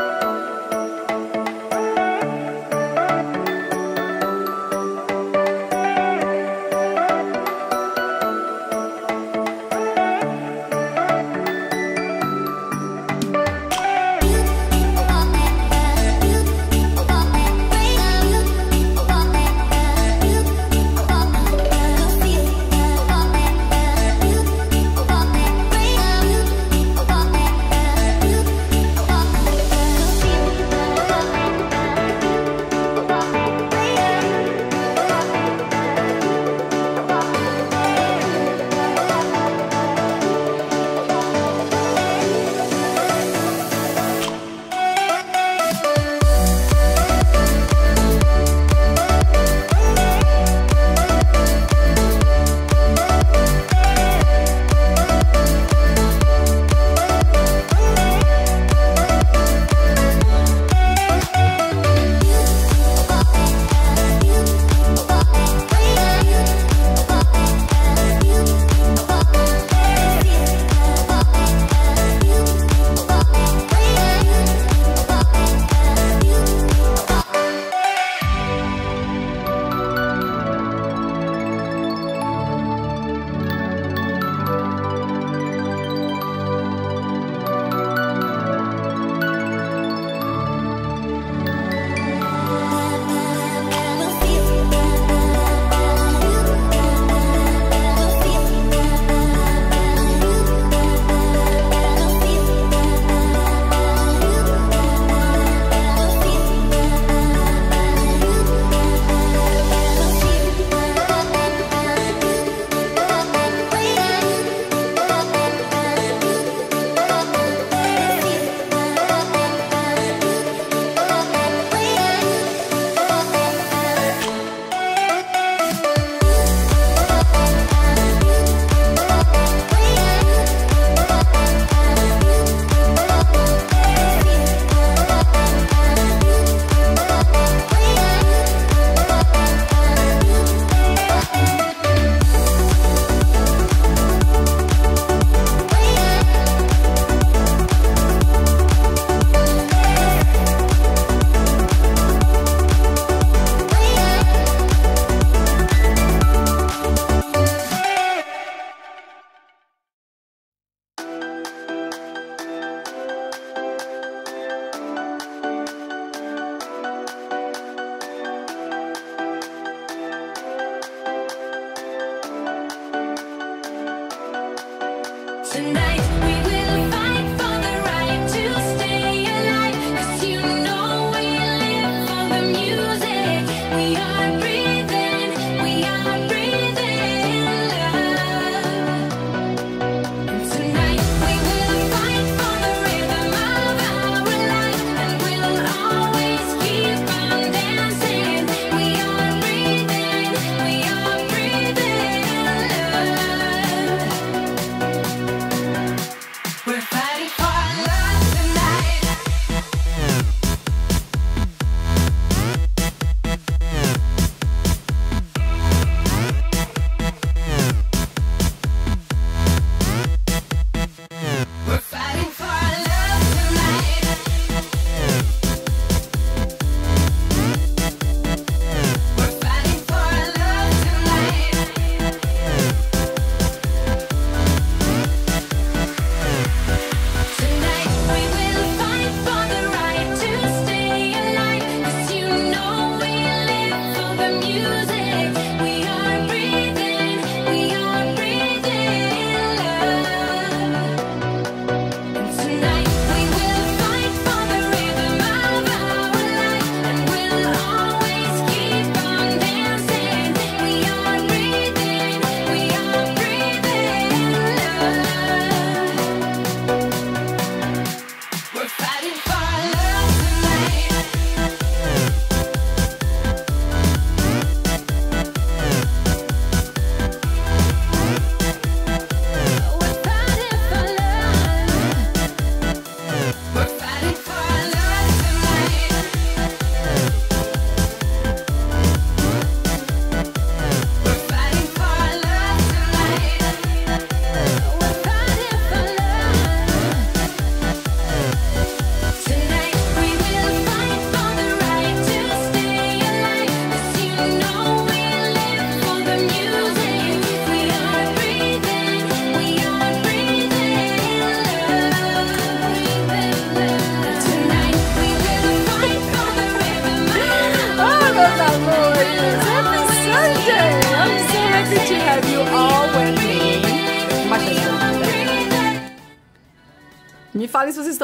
you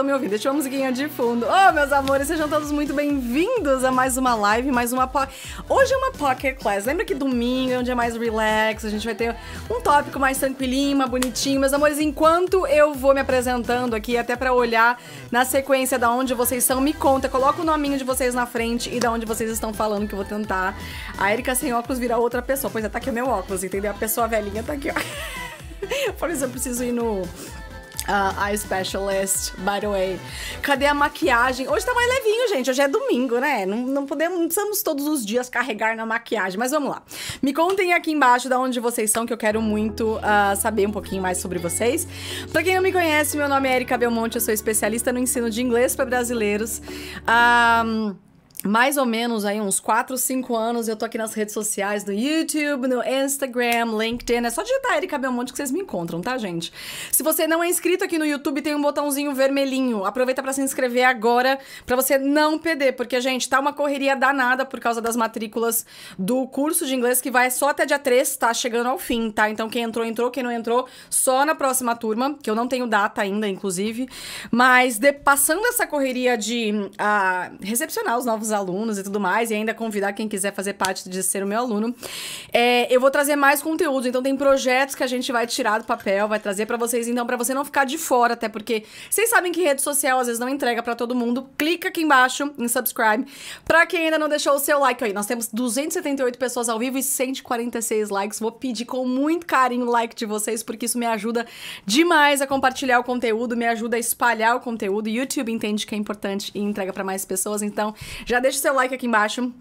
estão me ouvindo. Deixa uma musiquinha de fundo. Oh, meus amores, sejam todos muito bem-vindos a mais uma live, mais uma... Po... Hoje é uma Pocket Class. Lembra que domingo é um dia mais relax, a gente vai ter um tópico mais tranquilinho, mais bonitinho. Meus amores, enquanto eu vou me apresentando aqui, até para olhar na sequência da onde vocês são, me conta, coloca o nominho de vocês na frente e da onde vocês estão falando, que eu vou tentar. A Erika sem óculos vira outra pessoa. Pois é, tá aqui o meu óculos, entendeu? A pessoa velhinha tá aqui, ó. Por isso eu preciso ir no Uh, ah, a Specialist, by the way. Cadê a maquiagem? Hoje tá mais levinho, gente. Hoje é domingo, né? Não, não podemos, não precisamos todos os dias carregar na maquiagem. Mas vamos lá. Me contem aqui embaixo de onde vocês são, que eu quero muito uh, saber um pouquinho mais sobre vocês. Pra quem não me conhece, meu nome é Erika Belmonte. Eu sou especialista no ensino de inglês para brasileiros. Um, ah, mais ou menos aí uns 4, 5 anos, eu tô aqui nas redes sociais, no YouTube, no Instagram, LinkedIn. É só digitar Erika Belmonte que vocês me encontram, tá, gente? Se você não é inscrito aqui no YouTube, tem um botãozinho vermelhinho. Aproveita para se inscrever agora para você não perder, porque, gente, tá uma correria danada por causa das matrículas do curso de inglês que vai só até dia 3, tá chegando ao fim, tá? Então quem entrou, entrou, quem não entrou, só na próxima turma, que eu não tenho data ainda, inclusive. Mas de, passando essa correria de uh, recepcionar os novos alunos e tudo mais, e ainda convidar quem quiser fazer parte de ser o meu aluno. É, eu vou trazer mais conteúdo, então tem projetos que a gente vai tirar do papel, vai trazer para vocês, então, para você não ficar de fora, até porque vocês sabem que rede social às vezes não entrega para todo mundo. Clica aqui embaixo em subscribe. Pra quem ainda não deixou o seu like aí, nós temos 278 pessoas ao vivo e 146 likes. Vou pedir com muito carinho o like de vocês, porque isso me ajuda demais a compartilhar o conteúdo, me ajuda a espalhar o conteúdo. YouTube entende que é importante e entrega para mais pessoas, então já deixa seu like aqui embaixo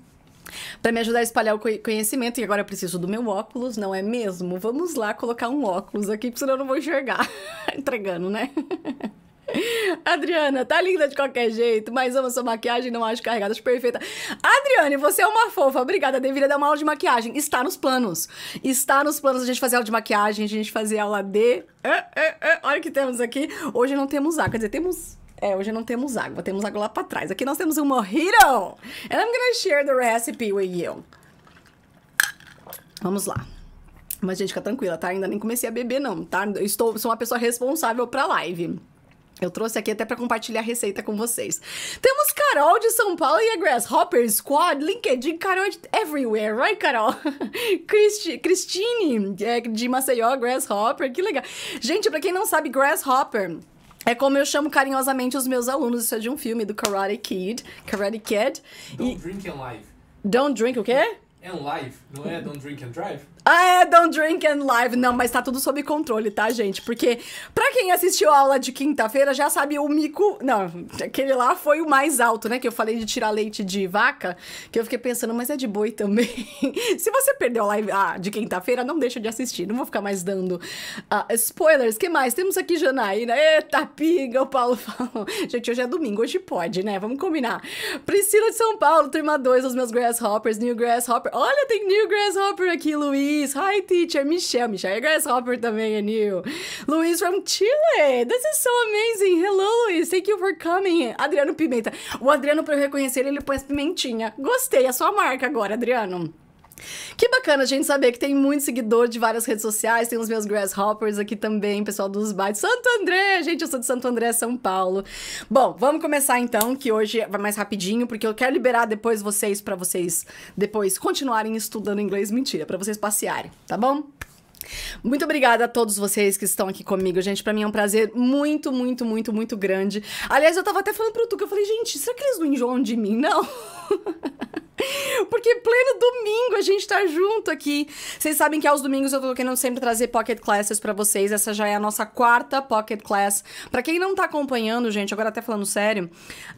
para me ajudar a espalhar o conhecimento. E agora eu preciso do meu óculos, não é mesmo? Vamos lá colocar um óculos aqui, senão eu não vou enxergar. Entregando, né? Adriana, tá linda de qualquer jeito, mas amo sua maquiagem, não acho acho perfeita. Adriane, você é uma fofa, obrigada. Deveria dar uma aula de maquiagem. Está nos planos. Está nos planos a gente fazer aula de maquiagem, a gente fazer aula de. É, é, é. Olha o que temos aqui. Hoje não temos A, quer dizer, temos é, hoje não temos água, temos água lá pra trás. Aqui nós temos um mojito! And I'm gonna share the recipe with you. Vamos lá. Mas, gente, fica tranquila, tá? Ainda nem comecei a beber, não, tá? Eu estou, sou uma pessoa responsável pra live. Eu trouxe aqui até para compartilhar a receita com vocês. Temos Carol de São Paulo e a Grasshopper Squad, LinkedIn, Carol de everywhere, right, Carol? Christi, Christine é, de Maceió, Grasshopper, que legal. Gente, para quem não sabe, Grasshopper é como eu chamo carinhosamente os meus alunos. Isso é de um filme do Karate Kid. Karate Kid. Don't e... drink and live. Don't drink o quê? And live, não é don't drink and drive? Ah, é, don't drink and live. Não, mas tá tudo sob controle, tá, gente? Porque pra quem assistiu a aula de quinta-feira já sabe o mico. Não, aquele lá foi o mais alto, né? Que eu falei de tirar leite de vaca, que eu fiquei pensando, mas é de boi também. Se você perdeu a live ah, de quinta-feira, não deixa de assistir. Não vou ficar mais dando uh, spoilers. que mais? Temos aqui Janaína. Eita, pinga, o Paulo falou. Gente, hoje é domingo, hoje pode, né? Vamos combinar. Priscila de São Paulo, turma 2, os meus grasshoppers, New Grasshopper. Olha, tem New Grasshopper aqui, Luiz. Luiz. Hi, teacher. Michelle. Michelle Grasshopper também, and you. Luiz from Chile. This is so amazing. Hello, Luiz. Thank you for coming. Adriano Pimenta. O Adriano, para eu reconhecer, ele põe as pimentinha. Gostei. É sua marca agora, Adriano. Que bacana a gente saber que tem muito seguidor de várias redes sociais, tem os meus grasshoppers aqui também, pessoal dos bytes. Santo André, gente, eu sou de Santo André, São Paulo. Bom, vamos começar então, que hoje vai mais rapidinho, porque eu quero liberar depois vocês para vocês depois continuarem estudando inglês, mentira, para vocês passearem, tá bom? Muito obrigada a todos vocês que estão aqui comigo, gente. Para mim é um prazer muito, muito, muito, muito grande. Aliás, eu tava até falando pro Tuca, eu falei, gente, será que eles não enjoam de mim? Não. Porque é pleno domingo a gente tá junto aqui. Vocês sabem que aos domingos eu tô querendo sempre trazer pocket classes para vocês. Essa já é a nossa quarta pocket class. Para quem não tá acompanhando, gente, agora até falando sério,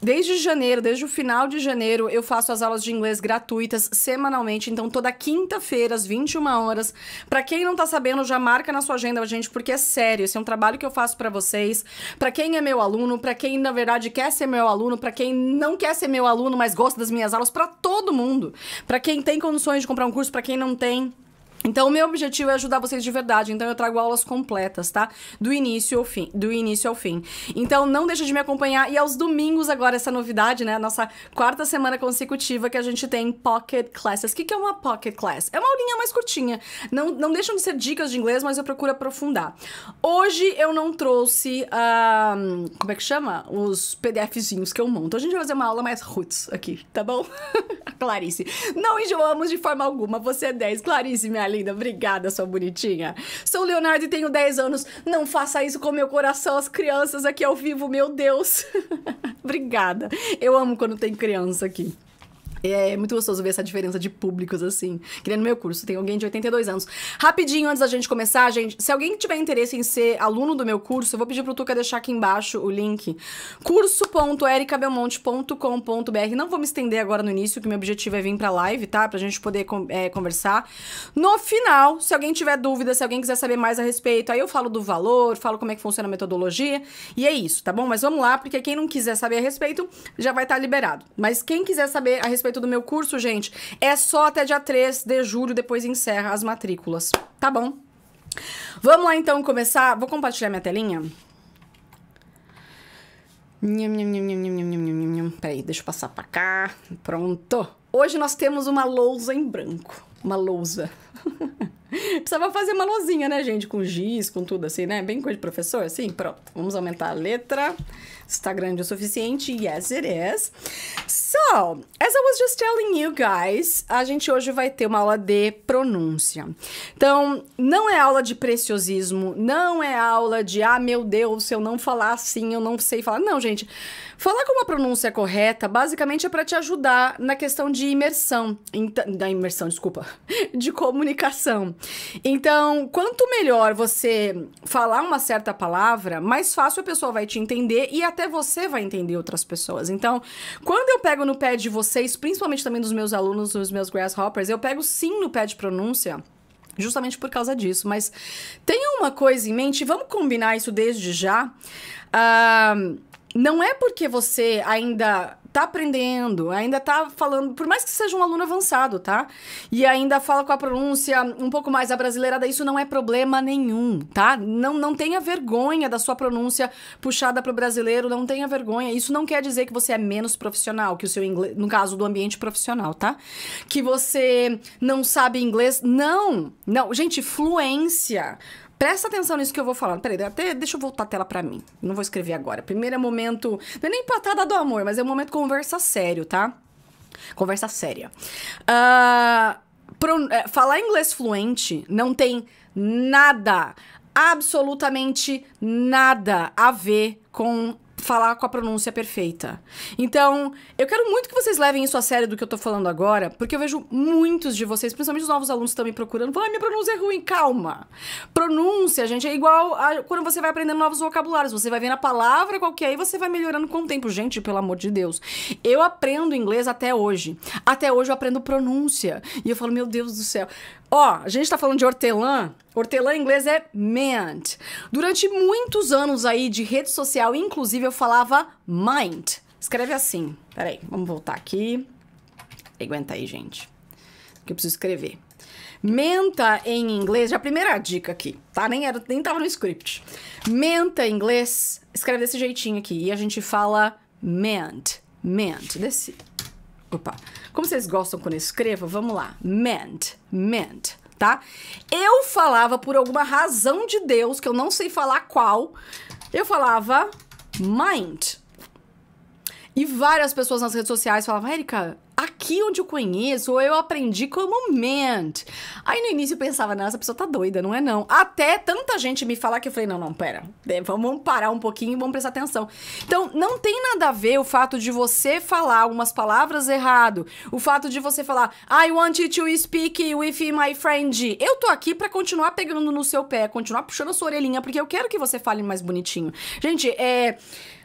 desde janeiro, desde o final de janeiro, eu faço as aulas de inglês gratuitas semanalmente, então toda quinta-feira às 21 horas. Para quem não tá sabendo, já marca na sua agenda, gente, porque é sério, esse é um trabalho que eu faço para vocês. Para quem é meu aluno, para quem na verdade quer ser meu aluno, para quem não quer ser meu aluno, mas gosta das minhas minhas aulas para todo mundo. Para quem tem condições de comprar um curso, para quem não tem. Então, o meu objetivo é ajudar vocês de verdade. Então, eu trago aulas completas, tá? Do início ao fim. Do início ao fim. Então, não deixa de me acompanhar. E aos domingos, agora, essa novidade, né? nossa quarta semana consecutiva que a gente tem Pocket Classes. O que, que é uma Pocket Class? É uma aulinha mais curtinha. Não, não deixam de ser dicas de inglês, mas eu procuro aprofundar. Hoje, eu não trouxe. Um, ah, como é que chama? Os PDFzinhos que eu monto. a gente vai fazer uma aula mais roots aqui, tá bom? Clarice. Não enjoamos de forma alguma. Você é 10. Clarice, minha linda. Obrigada, sua bonitinha. Sou Leonardo e tenho 10 anos. Não faça isso com meu coração, as crianças aqui ao vivo, meu Deus. Obrigada. Eu amo quando tem criança aqui. É muito gostoso ver essa diferença de públicos, assim. Que nem no meu curso, tem alguém de 82 anos. Rapidinho, antes da gente começar, gente, se alguém tiver interesse em ser aluno do meu curso, eu vou pedir pro Tuca deixar aqui embaixo o link. curso.ericabelmonte.com.br Não vou me estender agora no início, que meu objetivo é vir pra live, tá? Pra gente poder é, conversar. No final, se alguém tiver dúvida, se alguém quiser saber mais a respeito, aí eu falo do valor, falo como é que funciona a metodologia, e é isso, tá bom? Mas vamos lá, porque quem não quiser saber a respeito, já vai estar tá liberado. Mas quem quiser saber a respeito gratuito do meu curso, gente, é só até dia 3 de julho, depois encerra as matrículas. Tá bom? Vamos lá então começar. Vou compartilhar minha telinha. Peraí, deixa eu passar pra cá. Pronto. Hoje nós temos uma lousa em branco uma lousa. Precisava fazer uma lousinha, né, gente? Com giz, com tudo assim, né? Bem coisa de professor, assim. Pronto, vamos aumentar a letra. Está grande o suficiente. Yes, it is. So, as I was just telling you guys, a gente hoje vai ter uma aula de pronúncia. Então, não é aula de preciosismo, não é aula de, ah, meu Deus, se eu não falar assim, eu não sei falar. Não, gente. Falar com uma pronúncia correta, basicamente, é para te ajudar na questão de imersão. Então, da imersão, desculpa. de comunicação. Então, quanto melhor você falar uma certa palavra, mais fácil a pessoa vai te entender e até você vai entender outras pessoas. Então, quando eu pego no pé de vocês, principalmente também dos meus alunos, dos meus grasshoppers, eu pego sim no pé de pronúncia justamente por causa disso. Mas tenha uma coisa em mente, vamos combinar isso desde já. Uh, não é porque você ainda tá aprendendo, ainda tá falando, por mais que seja um aluno avançado, tá? E ainda fala com a pronúncia um pouco mais abrasileirada, isso não é problema nenhum, tá? Não, não tenha vergonha da sua pronúncia puxada pro brasileiro, não tenha vergonha. Isso não quer dizer que você é menos profissional que o seu inglês, no caso do ambiente profissional, tá? Que você não sabe inglês. Não, não. Gente, fluência. Presta atenção nisso que eu vou falar. Peraí, até deixa eu voltar a tela para mim. Não vou escrever agora. Primeiro é momento. Não é nem patada do amor, mas é um momento conversa sério, tá? Conversa séria. Uh, pro, é, falar inglês fluente não tem nada, absolutamente nada a ver com falar com a pronúncia perfeita. Então, eu quero muito que vocês levem isso a sério do que eu tô falando agora, porque eu vejo muitos de vocês, principalmente os novos alunos, estão me procurando, falando, ah, minha pronúncia é ruim, calma. Pronúncia, gente, é igual a quando você vai aprendendo novos vocabulários, você vai vendo a palavra qualquer e você vai melhorando com o tempo. Gente, pelo amor de Deus, eu aprendo inglês até hoje. Até hoje eu aprendo pronúncia. E eu falo, meu Deus do céu. Ó, a gente tá falando de hortelã. Hortelã em inglês é mint. Durante muitos anos aí de rede social, inclusive, eu falava mind. Escreve assim. Peraí, vamos voltar aqui. Aguenta aí, gente. Que eu preciso escrever. Menta em inglês, já a primeira dica aqui, tá? Nem, era, nem tava no script. Menta em inglês, escreve desse jeitinho aqui. E a gente fala mint, mint, desse, Opa. Como vocês gostam quando eu escrevo, vamos lá. Meant, meant, tá? Eu falava por alguma razão de Deus, que eu não sei falar qual, eu falava mind. E várias pessoas nas redes sociais falavam, Erika, aqui onde eu conheço, eu aprendi como ment. Aí no início eu pensava, não, essa pessoa tá doida, não é não. Até tanta gente me falar que eu falei, não, não, pera, é, vamos parar um pouquinho e vamos prestar atenção. Então, não tem nada a ver o fato de você falar algumas palavras errado, o fato de você falar, I want you to speak with my friend. Eu tô aqui para continuar pegando no seu pé, continuar puxando a sua orelhinha, porque eu quero que você fale mais bonitinho. Gente, é...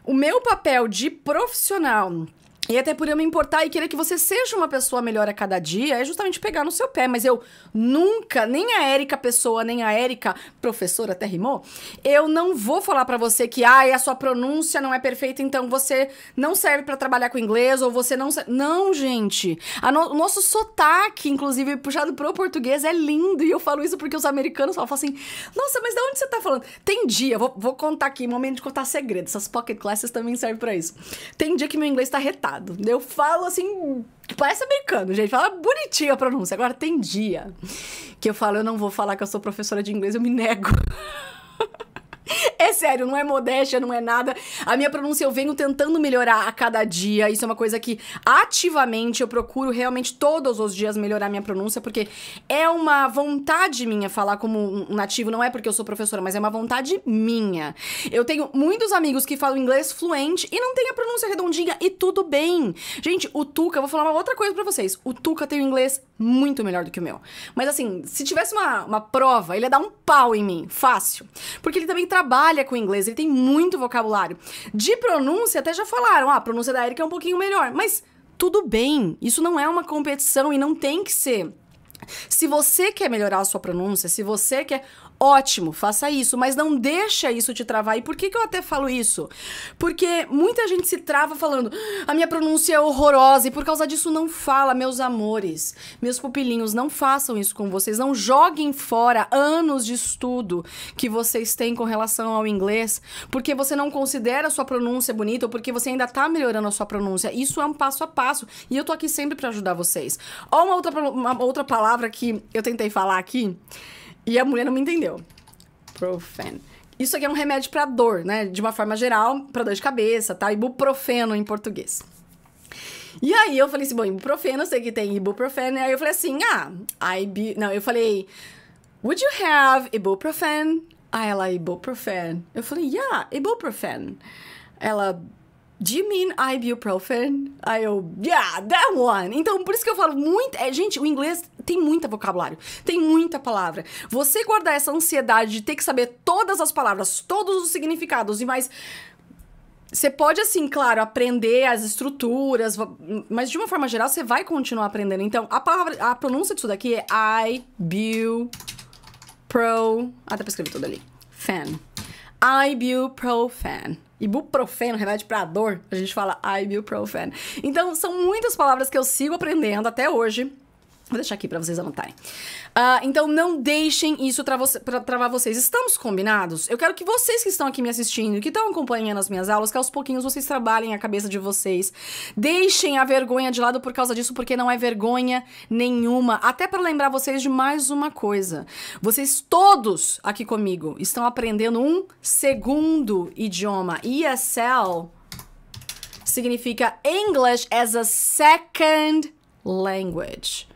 O meu papel de profissional e até por eu me importar e querer que você seja uma pessoa melhor a cada dia, é justamente pegar no seu pé. Mas eu nunca, nem a Érica pessoa, nem a Érica professora, até rimou, eu não vou falar para você que, ah, a sua pronúncia não é perfeita, então você não serve para trabalhar com inglês, ou você não serve... Não, gente. No... O nosso sotaque, inclusive, puxado pro português, é lindo. E eu falo isso porque os americanos falam assim, nossa, mas de onde você tá falando? Tem dia, vou, vou contar aqui, momento de contar segredo. Essas pocket classes também servem para isso. Tem dia que meu inglês tá retado errado. Eu falo assim, parece americano, gente. Fala bonitinha a pronúncia. Agora tem dia que eu falo, eu não vou falar que eu sou professora de inglês, eu me nego. É sério, não é modéstia, não é nada. A minha pronúncia eu venho tentando melhorar a cada dia. Isso é uma coisa que ativamente eu procuro realmente todos os dias melhorar minha pronúncia, porque é uma vontade minha falar como um nativo. Não é porque eu sou professora, mas é uma vontade minha. Eu tenho muitos amigos que falam inglês fluente e não tem a pronúncia redondinha e tudo bem. Gente, o Tuca, vou falar uma outra coisa para vocês. O Tuca tem o inglês muito melhor do que o meu. Mas assim, se tivesse uma, uma prova, ele ia dar um pau em mim. Fácil. Porque ele também traz trabalha com inglês, ele tem muito vocabulário. De pronúncia, até já falaram, ah, a pronúncia da Erika é um pouquinho melhor, mas tudo bem, isso não é uma competição e não tem que ser. Se você quer melhorar a sua pronúncia, se você quer. Ótimo, faça isso, mas não deixa isso te travar. E por que, que eu até falo isso? Porque muita gente se trava falando, ah, a minha pronúncia é horrorosa e por causa disso não fala, meus amores. Meus pupilinhos, não façam isso com vocês. Não joguem fora anos de estudo que vocês têm com relação ao inglês, porque você não considera a sua pronúncia bonita ou porque você ainda tá melhorando a sua pronúncia. Isso é um passo a passo e eu tô aqui sempre para ajudar vocês. Ó, uma outra, uma outra palavra que eu tentei falar aqui e a mulher não me entendeu. Profen. Isso aqui é um remédio para dor, né? De uma forma geral, para dor de cabeça, tá? Ibuprofeno em português. E aí eu falei assim, bom, ibuprofeno, sei que tem ibuprofeno. E aí eu falei assim, ah, ibu... Não, eu falei, would you have ibuprofen? Aí ah, ela, ibuprofen. Eu falei, yeah, ibuprofen. Ela, do you mean ibuprofen? Aí eu, yeah, that one. Então, por isso que eu falo muito. É, gente, o inglês tem muito vocabulário, tem muita palavra. Você guardar essa ansiedade de ter que saber todas as palavras, todos os significados e mais. Você pode, assim, claro, aprender as estruturas, mas de uma forma geral você vai continuar aprendendo. Então, a palavra, a pronúncia disso daqui é I, pro. Ah, dá pra escrever tudo ali. Fan. Ibuprofen ibuprofeno, remédio para dor, a gente fala ibuprofeno. Então, são muitas palavras que eu sigo aprendendo até hoje Vou deixar aqui para vocês anotarem. Uh, então, não deixem isso travar vocês. Estamos combinados? Eu quero que vocês que estão aqui me assistindo, que estão acompanhando as minhas aulas, que aos pouquinhos vocês trabalhem a cabeça de vocês. Deixem a vergonha de lado por causa disso, porque não é vergonha nenhuma. Até para lembrar vocês de mais uma coisa. Vocês todos aqui comigo estão aprendendo um segundo idioma. ESL significa English as a Second Language.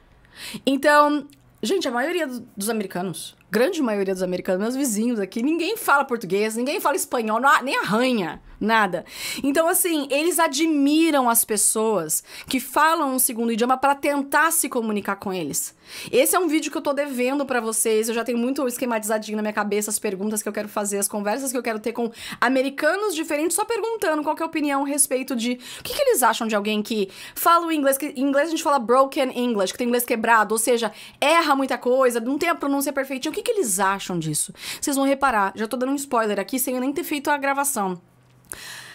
Então, gente, a maioria dos americanos grande maioria dos americanos, meus vizinhos aqui, ninguém fala português, ninguém fala espanhol, não, nem arranha nada. Então, assim, eles admiram as pessoas que falam um segundo idioma para tentar se comunicar com eles. Esse é um vídeo que eu tô devendo para vocês. Eu já tenho muito esquematizadinho na minha cabeça as perguntas que eu quero fazer, as conversas que eu quero ter com americanos diferentes, só perguntando qual é a opinião a respeito de o que, que eles acham de alguém que fala o inglês, que em inglês a gente fala broken English, que tem inglês quebrado, ou seja, erra muita coisa, não tem a pronúncia perfeitinha. O que que, que eles acham disso? Vocês vão reparar, já tô dando um spoiler aqui sem eu nem ter feito a gravação.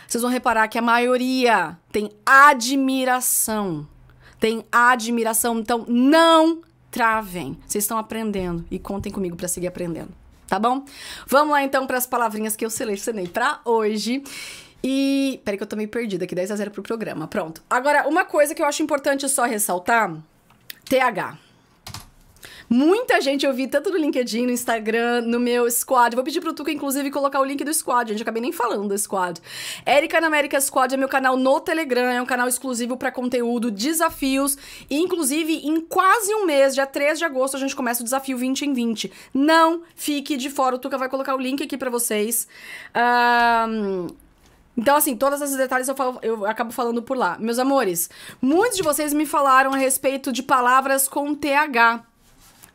Vocês vão reparar que a maioria tem admiração. Tem admiração, então não travem. Vocês estão aprendendo e contem comigo para seguir aprendendo, tá bom? Vamos lá então para as palavrinhas que eu selecionei para hoje. E peraí que eu tô meio perdida aqui, 10 a 0 pro programa. Pronto. Agora, uma coisa que eu acho importante só ressaltar, TH. Muita gente eu vi, tanto no LinkedIn, no Instagram, no meu squad. Vou pedir pro Tuca, inclusive, colocar o link do squad. A Gente, acabei nem falando do squad. Erika na América Squad é meu canal no Telegram. É um canal exclusivo para conteúdo, desafios. E, inclusive, em quase um mês, dia 3 de agosto, a gente começa o desafio 20 em 20. Não fique de fora. O Tuca vai colocar o link aqui para vocês. Um... Então, assim, todos esses detalhes eu, falo, eu, acabo falando por lá. Meus amores, muitos de vocês me falaram a respeito de palavras com TH.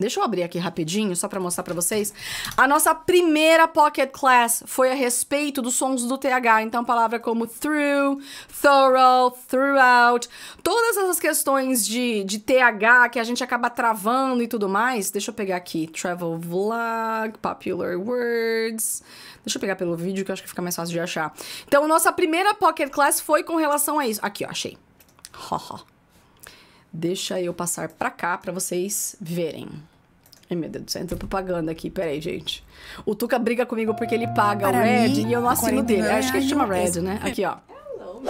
Deixa eu abrir aqui rapidinho, só para mostrar para vocês. A nossa primeira Pocket Class foi a respeito dos sons do TH. Então, palavra como through, thorough, throughout. Todas essas questões de, de TH que a gente acaba travando e tudo mais. Deixa eu pegar aqui. Travel vlog, popular words. Deixa eu pegar pelo vídeo que eu acho que fica mais fácil de achar. Então, nossa primeira Pocket Class foi com relação a isso. Aqui, ó, achei. Deixa eu passar para cá para vocês verem. Ai, meu Deus do céu, entra propaganda aqui. Peraí, gente. O Tuca briga comigo porque ele paga Para o Red mim, e eu não assino dele. Acho que ele chama é Red, né? Aqui, ó. É,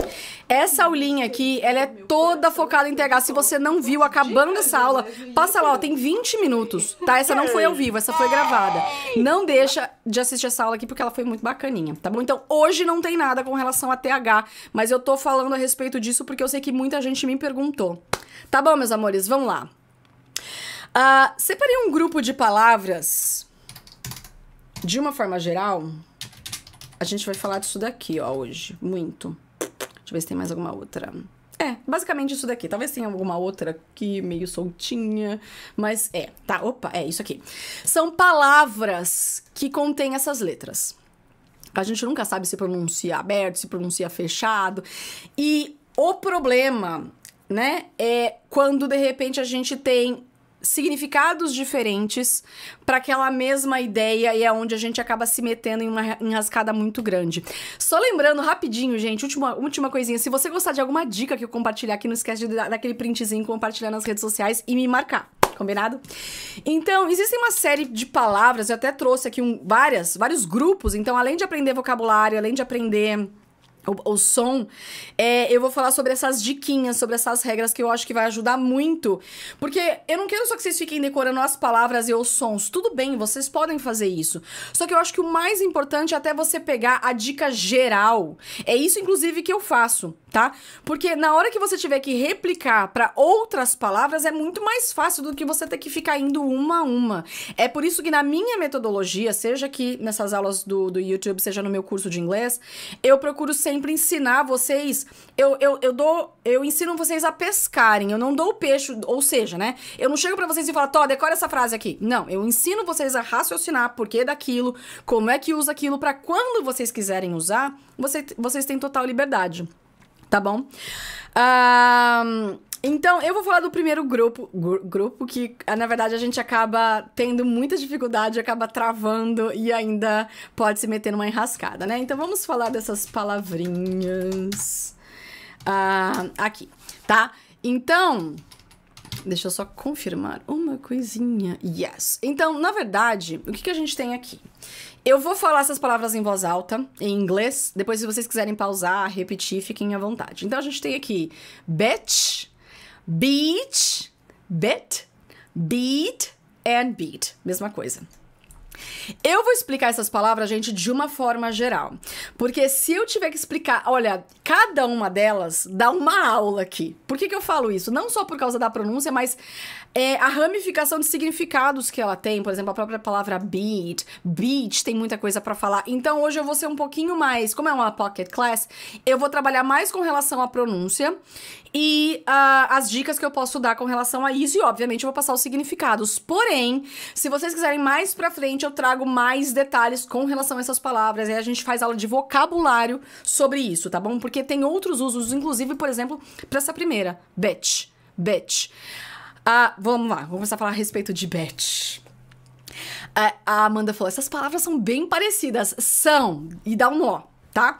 né? Essa aulinha aqui, ela é toda focada em TH. Se você não viu, acabando essa aula, passa lá, ó, tem 20 minutos, tá? Essa não foi ao vivo, essa foi gravada. Não deixa de assistir essa aula aqui, porque ela foi muito bacaninha, tá bom? Então, hoje não tem nada com relação a TH, mas eu tô falando a respeito disso porque eu sei que muita gente me perguntou. Tá bom, meus amores, vamos lá. Uh, separei um grupo de palavras. De uma forma geral, a gente vai falar disso daqui, ó, hoje. Muito. Deixa eu ver se tem mais alguma outra. É, basicamente isso daqui. Talvez tenha alguma outra aqui meio soltinha, mas é, tá, opa, é isso aqui. São palavras que contêm essas letras. A gente nunca sabe se pronuncia aberto, se pronuncia fechado. E o problema, né, é quando de repente a gente tem significados diferentes para aquela mesma ideia e é onde a gente acaba se metendo em uma enrascada muito grande. Só lembrando rapidinho, gente, última, última coisinha, se você gostar de alguma dica que eu compartilhar aqui, não esquece de dar aquele printzinho, compartilhar nas redes sociais e me marcar. Combinado? Então, existem uma série de palavras, eu até trouxe aqui um, várias, vários grupos. Então, além de aprender vocabulário, além de aprender o, o, som, é, eu vou falar sobre essas diquinhas, sobre essas regras que eu acho que vai ajudar muito. Porque eu não quero só que vocês fiquem decorando as palavras e os sons. Tudo bem, vocês podem fazer isso. Só que eu acho que o mais importante é até você pegar a dica geral. É isso, inclusive, que eu faço, tá? Porque na hora que você tiver que replicar para outras palavras, é muito mais fácil do que você ter que ficar indo uma a uma. É por isso que na minha metodologia, seja aqui nessas aulas do, do YouTube, seja no meu curso de inglês, eu procuro sempre sempre ensinar vocês. Eu, eu, eu dou. Eu ensino vocês a pescarem. Eu não dou o peixe, ou seja, né? Eu não chego para vocês e falo, Tó, decora essa frase aqui. Não, eu ensino vocês a raciocinar por que daquilo, como é que usa aquilo, para quando vocês quiserem usar, você, vocês têm total liberdade. Tá bom? Ah. Um então, eu vou falar do primeiro grupo, gru grupo que, ah, na verdade, a gente acaba tendo muita dificuldade, acaba travando e ainda pode se meter numa enrascada, né? Então, vamos falar dessas palavrinhas uh, aqui, tá? Então, deixa eu só confirmar uma coisinha. Yes. Então, na verdade, o que, que a gente tem aqui? Eu vou falar essas palavras em voz alta, em inglês. Depois, se vocês quiserem pausar, repetir, fiquem à vontade. Então, a gente tem aqui bitch Beach, bit, beat and beat. Mesma coisa. Eu vou explicar essas palavras, gente, de uma forma geral. Porque se eu tiver que explicar, olha, cada uma delas dá uma aula aqui. Por que, que eu falo isso? Não só por causa da pronúncia, mas é, a ramificação de significados que ela tem. Por exemplo, a própria palavra beat, beach, tem muita coisa para falar. Então hoje eu vou ser um pouquinho mais, como é uma pocket class, eu vou trabalhar mais com relação à pronúncia e uh, as dicas que eu posso dar com relação a isso. E, obviamente, eu vou passar os significados. Porém, se vocês quiserem mais pra frente, eu trago mais detalhes com relação a essas palavras. E a gente faz aula de vocabulário sobre isso, tá bom? Porque tem outros usos, inclusive, por exemplo, pra essa primeira. bet, bet. Uh, ah, vamos lá, vou começar a falar a respeito de bet. Ah, a Amanda falou: essas palavras são bem parecidas. São. E dá um nó, Tá?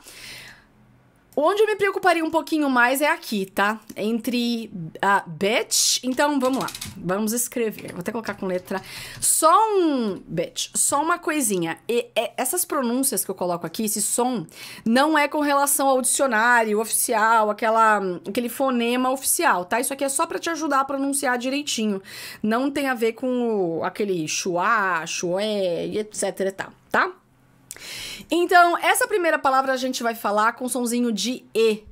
Onde eu me preocuparia um pouquinho mais é aqui, tá? Entre a bet. Então, vamos lá. Vamos escrever. Vou até colocar com letra. Só um. Bet. Só uma coisinha. E, e, é, essas pronúncias que eu coloco aqui, esse som, não é com relação ao dicionário oficial, aquela, aquele fonema oficial, tá? Isso aqui é só para te ajudar a pronunciar direitinho. Não tem a ver com o, aquele chuá, chué, etc e tal, tá? Então, essa primeira palavra a gente vai falar com sonzinho de E.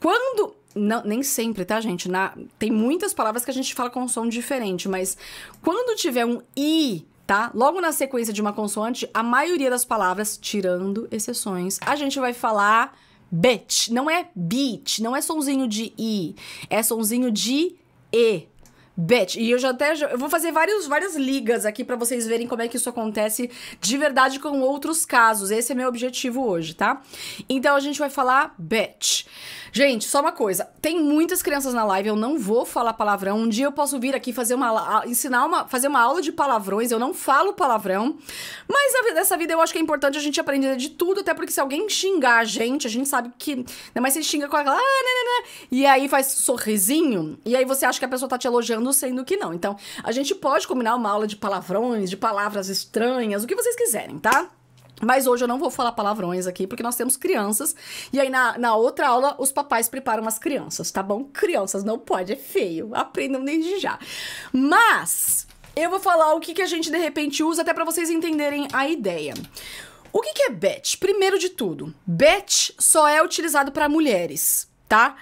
Quando. Não, nem sempre, tá, gente? Na, tem muitas palavras que a gente fala com um som diferente, mas quando tiver um I tá? Logo na sequência de uma consoante, a maioria das palavras, tirando exceções, a gente vai falar bet. Não é beat, não é sonzinho de i, é sonzinho de e. Bitch. E eu já até. eu vou fazer vários, várias ligas aqui para vocês verem como é que isso acontece de verdade com outros casos. Esse é meu objetivo hoje, tá? Então a gente vai falar bitch. Gente, só uma coisa. Tem muitas crianças na live, eu não vou falar palavrão. Um dia eu posso vir aqui fazer uma ensinar uma fazer uma aula de palavrões. Eu não falo palavrão. Mas nessa vida eu acho que é importante a gente aprender de tudo, até porque se alguém xingar a gente, a gente sabe que, é mais se xinga com aquela, ah, né, né, né, e aí faz sorrisinho, e aí você acha que a pessoa tá te elogiando sendo que não. Então, a gente pode combinar uma aula de palavrões, de palavras estranhas, o que vocês quiserem, tá? Mas hoje eu não vou falar palavrões aqui, porque nós temos crianças. E aí, na, na outra aula, os papais preparam as crianças, tá bom? Crianças, não pode, é feio. Aprendam desde já. Mas eu vou falar o que, que a gente de repente usa, até para vocês entenderem a ideia. O que, que é bet? Primeiro de tudo, bet só é utilizado para mulheres, tá?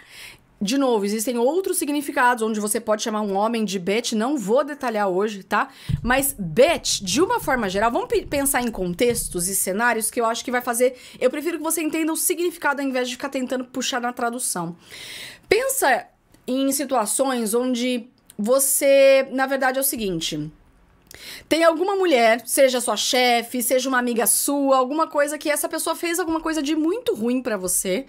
De novo, existem outros significados onde você pode chamar um homem de bet, não vou detalhar hoje, tá? Mas bet, de uma forma geral, vamos pensar em contextos e cenários que eu acho que vai fazer. Eu prefiro que você entenda o significado ao invés de ficar tentando puxar na tradução. Pensa em situações onde você, na verdade, é o seguinte: tem alguma mulher, seja sua chefe, seja uma amiga sua, alguma coisa que essa pessoa fez alguma coisa de muito ruim para você,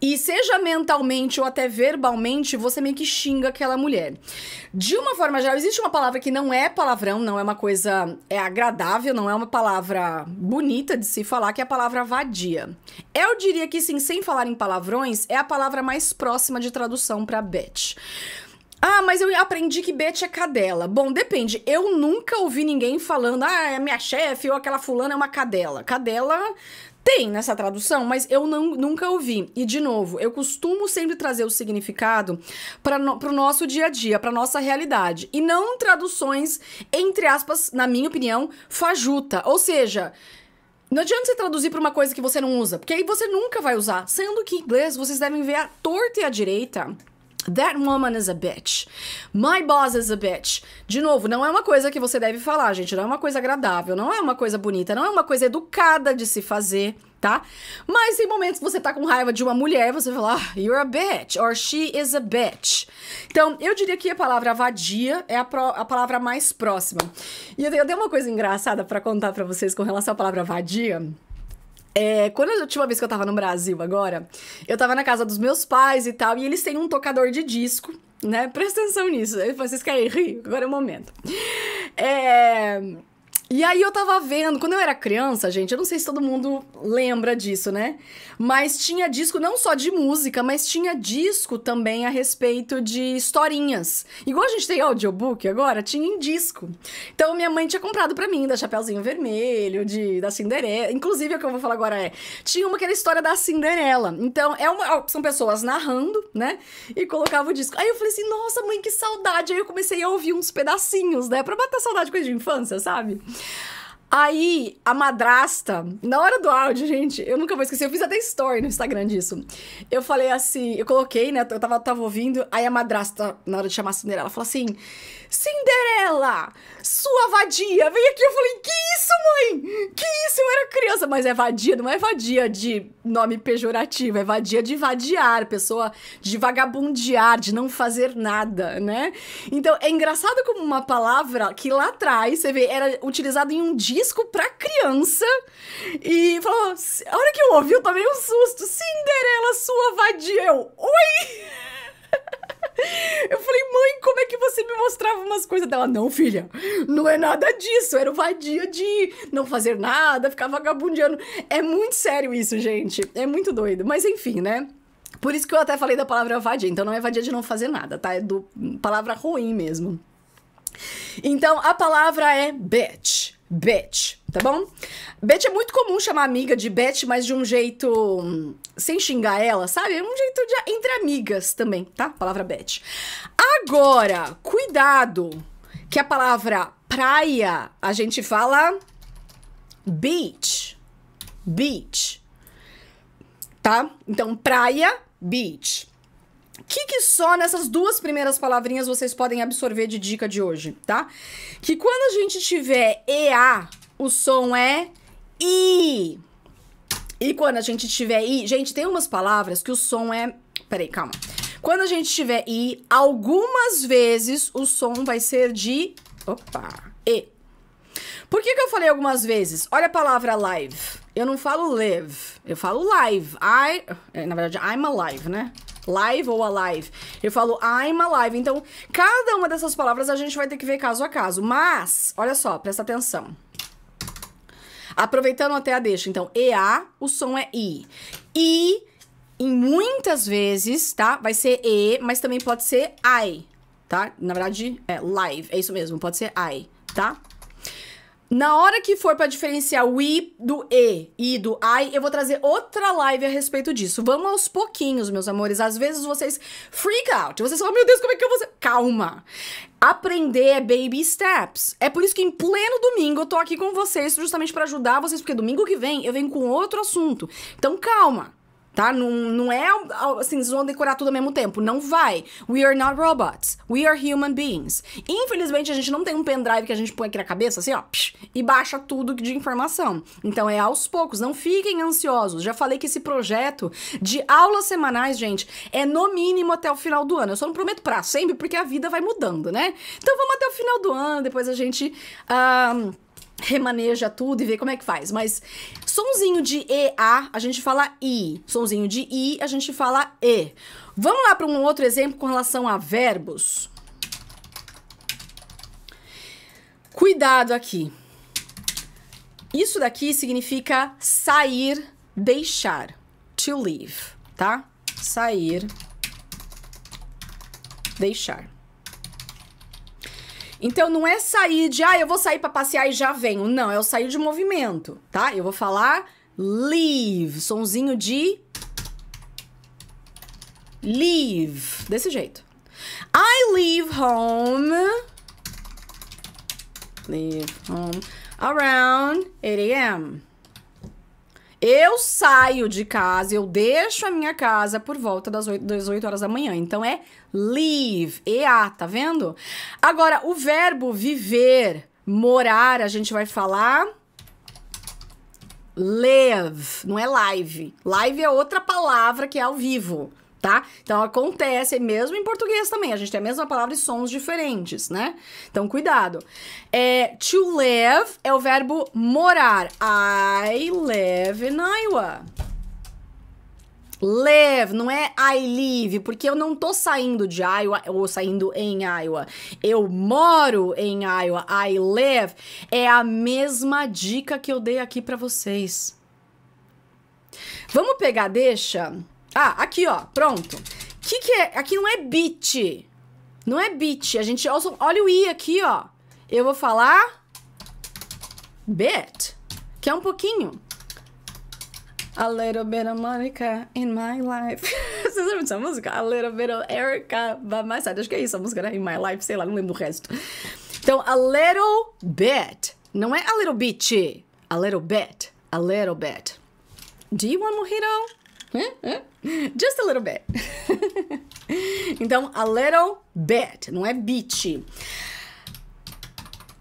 e seja mentalmente ou até verbalmente, você meio que xinga aquela mulher. De uma forma geral, existe uma palavra que não é palavrão, não é uma coisa é agradável, não é uma palavra bonita de se falar, que é a palavra vadia. Eu diria que sim, sem falar em palavrões, é a palavra mais próxima de tradução para bet. Ah, mas eu aprendi que Betty é cadela. Bom, depende. Eu nunca ouvi ninguém falando, ah, é minha chefe ou aquela fulana é uma cadela. Cadela tem nessa tradução, mas eu não, nunca ouvi. E, de novo, eu costumo sempre trazer o significado para no, o nosso dia a dia, para nossa realidade. E não traduções, entre aspas, na minha opinião, fajuta. Ou seja. Não adianta você traduzir para uma coisa que você não usa, porque aí você nunca vai usar. Sendo que em inglês vocês devem ver a torta e a direita That woman is a bitch. My boss is a bitch. De novo, não é uma coisa que você deve falar, gente. Não é uma coisa agradável, não é uma coisa bonita, não é uma coisa educada de se fazer, tá? Mas em momentos que você tá com raiva de uma mulher, você fala, ah, you're a bitch, or she is a bitch. Então, eu diria que a palavra vadia é a, pro, a palavra mais próxima. E eu, eu dei uma coisa engraçada para contar para vocês com relação à palavra vadia. É, quando a última vez que eu tava no Brasil agora, eu tava na casa dos meus pais e tal, e eles têm um tocador de disco, né? Presta atenção nisso. Vocês querem rir? Agora é o momento. É. E aí eu tava vendo, quando eu era criança, gente, eu não sei se todo mundo lembra disso, né? Mas tinha disco não só de música, mas tinha disco também a respeito de historinhas. Igual a gente tem audiobook agora, tinha em disco. Então minha mãe tinha comprado para mim da Chapeuzinho Vermelho, de da Cinderela. Inclusive, o que eu vou falar agora é, tinha uma que era história da Cinderela. Então, é uma, são pessoas narrando, né? E colocava o disco. Aí eu falei assim: "Nossa, mãe, que saudade". Aí eu comecei a ouvir uns pedacinhos, né, para matar saudade coisa de infância, sabe? Aí, a madrasta, na hora do áudio, gente, eu nunca vou esquecer, eu fiz até story no Instagram disso. Eu falei assim, eu coloquei, né, eu tava, tava ouvindo, aí a madrasta, na hora de chamar a Cinderela, ela falou assim, Cinderela, sua vadia, vem aqui. Eu falei, que isso, mãe? Que isso? Eu era criança. Mas é vadia, não é vadia de nome pejorativo, é vadia de vadiar, pessoa de vagabundear, de não fazer nada, né? Então, é engraçado como uma palavra que lá atrás, você vê, era utilizada em um disco pra criança. E falou, a hora que eu ouvi, eu tomei um susto. Cinderela, sua vadia. Eu, oi! Eu falei, mãe, como é que você me mostrava umas coisas dela? Não, filha, não é nada disso. Era o vadia de não fazer nada, ficar vagabundeando. É muito sério isso, gente. É muito doido. Mas enfim, né? Por isso que eu até falei da palavra vadia. Então não é vadia de não fazer nada, tá? É do palavra ruim mesmo. Então a palavra é bitch. Bitch, tá bom? Bitch é muito comum chamar amiga de bitch, mas de um jeito. Hum, sem xingar ela, sabe? É um jeito de. entre amigas também, tá? Palavra bitch. Agora, cuidado, que a palavra praia a gente fala. beach. Beach. Tá? Então, praia, beach. O que, que, só nessas duas primeiras palavrinhas vocês podem absorver de dica de hoje, tá? Que quando a gente tiver EA, o som é I. E quando a gente tiver I. Gente, tem umas palavras que o som é. Peraí, calma. Quando a gente tiver I, algumas vezes o som vai ser de. Opa! E. Por que, que eu falei algumas vezes? Olha a palavra live. Eu não falo live, eu falo live. I. Na verdade, I'm alive, né? Live ou alive. Eu falo I'm ah, alive. Então, cada uma dessas palavras a gente vai ter que ver caso a caso. Mas, olha só, presta atenção. Aproveitando até a deixa. Então, EA, o som é I. I, em muitas vezes, tá? Vai ser E, mas também pode ser I, tá? Na verdade, é live. É isso mesmo, pode ser I, tá? Na hora que for para diferenciar o I do E e do I, eu vou trazer outra live a respeito disso. Vamos aos pouquinhos, meus amores. Às vezes vocês freak out. Vocês falam, meu Deus, como é que eu vou... Calma. Aprender é baby steps. É por isso que em pleno domingo eu tô aqui com vocês justamente para ajudar vocês, porque domingo que vem eu venho com outro assunto. Então calma tá? Não, não é, assim, vocês vão decorar tudo ao mesmo tempo. Não vai. We are not robots. We are human beings. Infelizmente, a gente não tem um pendrive que a gente põe aqui na cabeça, assim, ó, psh, e baixa tudo de informação. Então, é aos poucos. Não fiquem ansiosos. Já falei que esse projeto de aulas semanais, gente, é no mínimo até o final do ano. Eu só não prometo pra sempre, porque a vida vai mudando, né? Então, vamos até o final do ano, depois a gente... Uh, remaneja tudo e vê como é que faz. Mas sonzinho de EA, a gente fala I. Sonzinho de I, a gente fala E. Vamos lá para um outro exemplo com relação a verbos. Cuidado aqui. Isso daqui significa sair, deixar. To leave, tá? Sair, deixar. Então não é sair de, ah, eu vou sair para passear e já venho. Não, é o sair de movimento, tá? Eu vou falar leave, sonzinho de leave, desse jeito. I leave home leave home around 8 a.m. Eu saio de casa, eu deixo a minha casa por volta das 8, das 8 horas da manhã. Então é leave, EA, tá vendo? Agora, o verbo viver, morar, a gente vai falar live, não é live. Live é outra palavra que é ao vivo tá? Então acontece mesmo em português também. A gente tem a mesma palavra e sons diferentes, né? Então cuidado. É, to live é o verbo morar. I live in Iowa. Live, não é I live, porque eu não tô saindo de Iowa ou saindo em Iowa. Eu moro em Iowa. I live é a mesma dica que eu dei aqui para vocês. Vamos pegar, deixa ah, aqui, ó. Pronto. Que que é? Aqui não é bit. Não é bit. A gente... Also, olha o i aqui, ó. Eu vou falar... Bit. Que é um pouquinho. A little bit of Monica in my life. Vocês lembram dessa música? A little bit of Erica by my side. Acho que é isso a música, né? In my life, sei lá, não lembro do resto. Então, a little bit. Não é a little bit. A little bit. A little bit. Do you want mojito? Just a little bit. então, a little bit, não é bit.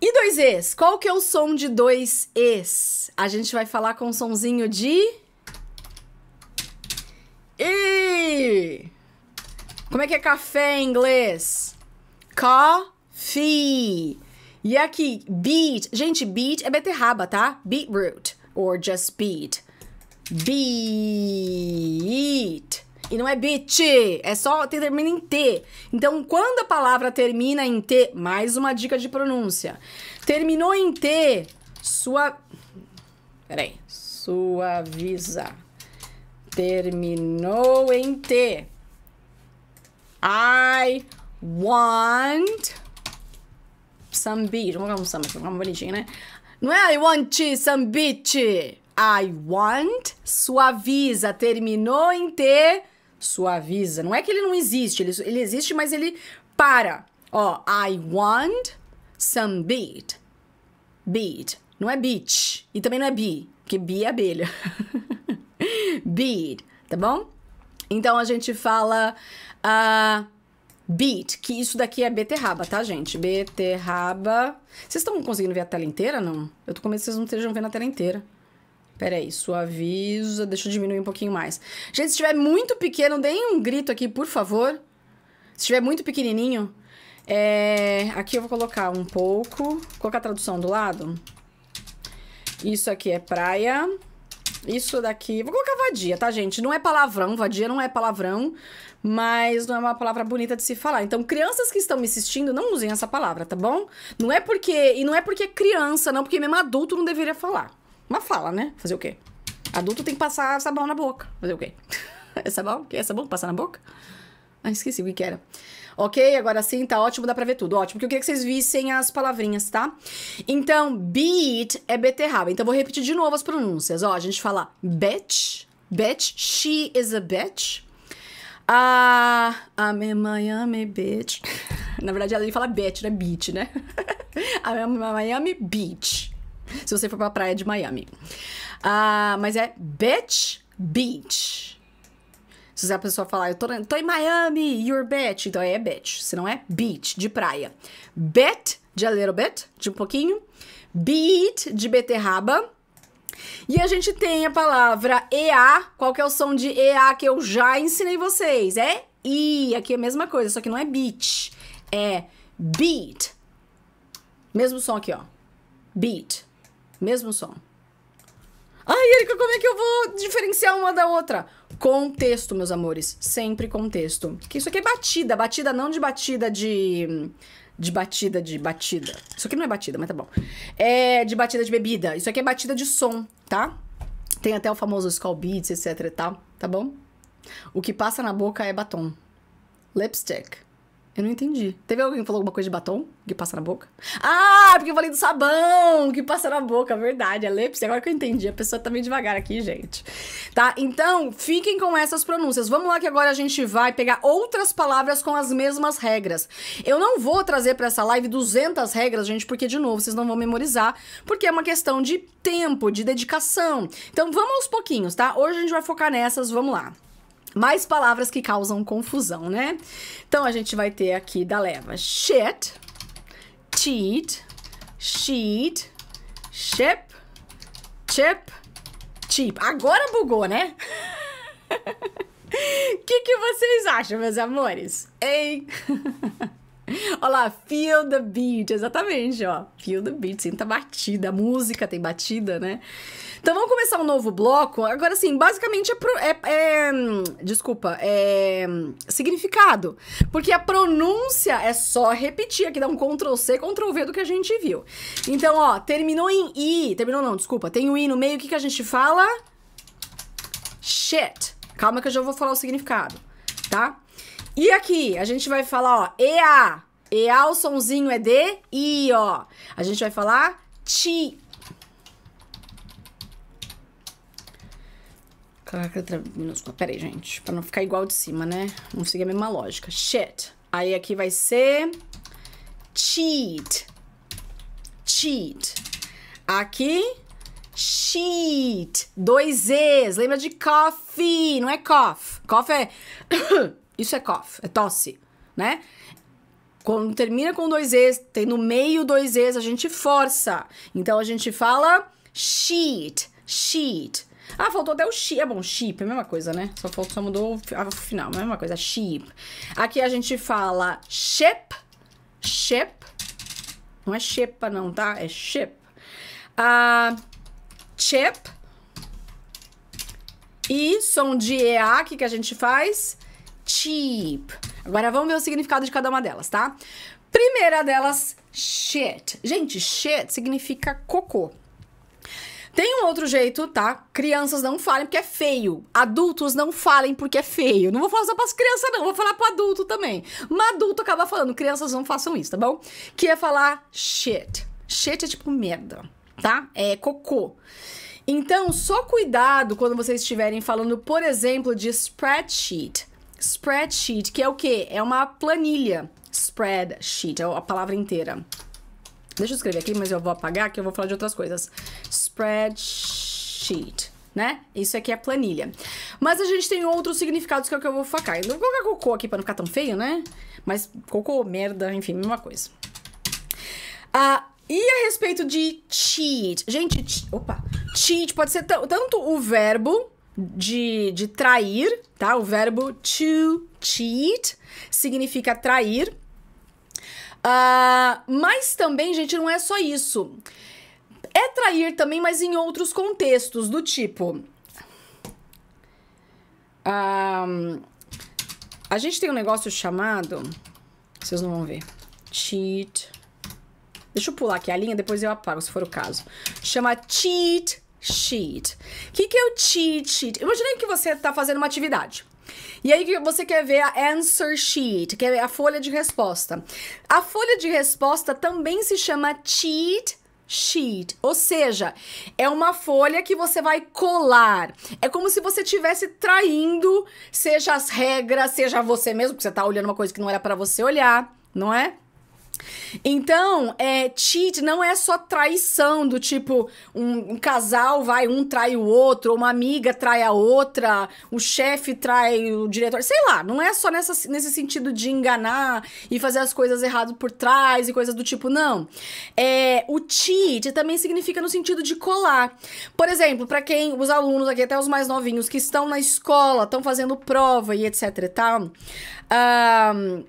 E dois Es? Qual que é o som de dois Es? A gente vai falar com um sonzinho de... E! Como é que é café em inglês? Coffee. E aqui, beat, Gente, beat é beterraba, tá? Beetroot, or just beat. Beat. E não é beat, é só termina em T. Então, quando a palavra termina em T, mais uma dica de pronúncia. Terminou em T, sua. Peraí. Suaviza. Terminou em T. I want some beach. Vamos colocar um samba, vamos bonitinho, né? Não é I want some beach. I want, suaviza, terminou em T, suaviza. Não é que ele não existe, ele, ele existe, mas ele para. Ó, I want some beat. Beat. Não é beach. E também não é bee, porque bee é abelha. beat, tá bom? Então a gente fala uh, ah, beat, que isso daqui é beterraba, tá, gente? Beterraba. Vocês estão conseguindo ver a tela inteira, não? Eu tô com medo que vocês não estejam vendo a tela inteira. Peraí, suaviza, deixa eu diminuir um pouquinho mais. Gente, se estiver muito pequeno, deem um grito aqui, por favor. Se estiver muito pequenininho, é... aqui eu vou colocar um pouco, vou colocar a tradução do lado. Isso aqui é praia. Isso daqui. Vou colocar vadia, tá, gente? Não é palavrão, vadia não é palavrão, mas não é uma palavra bonita de se falar. Então, crianças que estão me assistindo, não usem essa palavra, tá bom? Não é porque. E não é porque é criança, não, porque mesmo adulto não deveria falar. Uma fala, né? Fazer o quê? Adulto tem que passar sabão na boca. Fazer o quê? É sabão? O que é sabão? Passar na boca? Ah, esqueci o que era. Ok, agora sim, tá ótimo, dá pra ver tudo. Ótimo, porque eu queria que vocês vissem as palavrinhas, tá? Então, beat é beterraba. Então, vou repetir de novo as pronúncias. Ó, a gente fala bitch, bitch, she is a bitch. Ah, I'm in Miami, bitch. Na verdade, ele fala né? Né? bitch, não é né? I'm Miami, bitch se você for pra praia de Miami. Ah, mas é bitch beach. Se a pessoa falar, eu tô, tô em Miami, you're bitch, então é bitch. Se não é beach, de praia. Bet, de a little bit, de um pouquinho. Beat, de beterraba. E a gente tem a palavra EA. Qual que é o som de EA que eu já ensinei vocês? É I. Aqui é a mesma coisa, só que não é beat. É beat. Mesmo som aqui, ó. Beat. Mesmo som. Ai, Erika, como é que eu vou diferenciar uma da outra? Contexto, meus amores. Sempre contexto. Que isso aqui é batida. Batida não de batida de. De batida de batida. Isso aqui não é batida, mas tá bom. É de batida de bebida. Isso aqui é batida de som, tá? Tem até o famoso Skull Beats, etc e tal, tá bom? O que passa na boca é batom. Lipstick. Eu não entendi. Teve alguém que falou alguma coisa de batom que passa na boca? Ah, porque eu falei do sabão que passa na boca, verdade. É lepse. Agora que eu entendi. A pessoa tá meio devagar aqui, gente. Tá? Então, fiquem com essas pronúncias. Vamos lá que agora a gente vai pegar outras palavras com as mesmas regras. Eu não vou trazer para essa live 200 regras, gente, porque, de novo, vocês não vão memorizar, porque é uma questão de tempo, de dedicação. Então, vamos aos pouquinhos, tá? Hoje a gente vai focar nessas. Vamos lá. Mais palavras que causam confusão, né? Então a gente vai ter aqui da leva shit, cheat, sheet, ship, chip, cheap. Agora bugou, né? O que, que vocês acham, meus amores? Ei! Olha lá, feel the beat, exatamente, ó. Feel the beat, sinta a batida. A música tem batida, né? Então vamos começar um novo bloco. Agora, assim, basicamente é, pro, é, é, Desculpa, é. Significado. Porque a pronúncia é só repetir, aqui dá um Ctrl C, Ctrl V do que a gente viu. Então, ó, terminou em I. Terminou não, desculpa. Tem o um I no meio, o que, que a gente fala? Shit. Calma que eu já vou falar o significado, tá? E aqui, a gente vai falar, ó, EA. EA, o somzinho é de I, ó. A gente vai falar t. com letra minúscula. Pera aí, gente. Pra não ficar igual de cima, né? Vamos seguir a mesma lógica. Shit. Aí aqui vai ser... Cheat. Cheat. Aqui... cheat. Dois E's. Lembra de coffee. Não é cough. Cough é... Isso é cough. É tosse, né? Quando termina com dois E's, tem no meio dois E's, a gente força. Então, a gente fala cheat, cheat. Ah, faltou até o chip. É bom, chip, é a mesma coisa, né? Só, faltou, só mudou o final, é a mesma coisa, chip. Aqui a gente fala ship, ship. Não é shepa não, tá? É ship. Ah, chip. E som de EA, que, que a gente faz? Cheap. Agora vamos ver o significado de cada uma delas, tá? Primeira delas, shit. Gente, shit significa cocô. Tem um outro jeito, tá? Crianças não falem porque é feio. Adultos não falem porque é feio. Não vou falar só as crianças, não. Vou falar pro adulto também. Mas adulto acaba falando, crianças não façam isso, tá bom? Que é falar shit. Shit é tipo merda, tá? É cocô. Então, só cuidado quando vocês estiverem falando, por exemplo, de spreadsheet. Spreadsheet, que é o quê? É uma planilha. Spreadsheet, é a palavra inteira. Deixa eu escrever aqui, mas eu vou apagar que eu vou falar de outras coisas. Spreadsheet né? Isso aqui é planilha. Mas a gente tem outros significados que é o que eu vou focar. Eu vou colocar cocô aqui pra não ficar tão feio, né? Mas cocô, merda, enfim, mesma coisa. Ah, e a respeito de cheat? Gente, opa! Cheat pode ser tanto o verbo de, de trair, tá? O verbo to cheat significa trair. Uh, mas também, gente, não é só isso. É trair também, mas em outros contextos, do tipo. Uh, a gente tem um negócio chamado. Vocês não vão ver. Cheat. Deixa eu pular aqui a linha, depois eu apago, se for o caso. Chama cheat sheet. O que, que é o cheat sheet? Imaginei que você está fazendo uma atividade. E aí que você quer ver a answer sheet, que é a folha de resposta. A folha de resposta também se chama cheat sheet, ou seja, é uma folha que você vai colar. É como se você tivesse traindo, seja as regras, seja você mesmo, porque você está olhando uma coisa que não era para você olhar, não é? Então, é, cheat não é só traição do tipo um, um, casal vai, um trai o outro, uma amiga trai a outra, o chefe trai o diretor, sei lá, não é só nessa, nesse sentido de enganar e fazer as coisas errado por trás e coisas do tipo, não. É, o cheat também significa no sentido de colar. Por exemplo, para quem, os alunos aqui, até os mais novinhos que estão na escola, estão fazendo prova e etc e tal, um,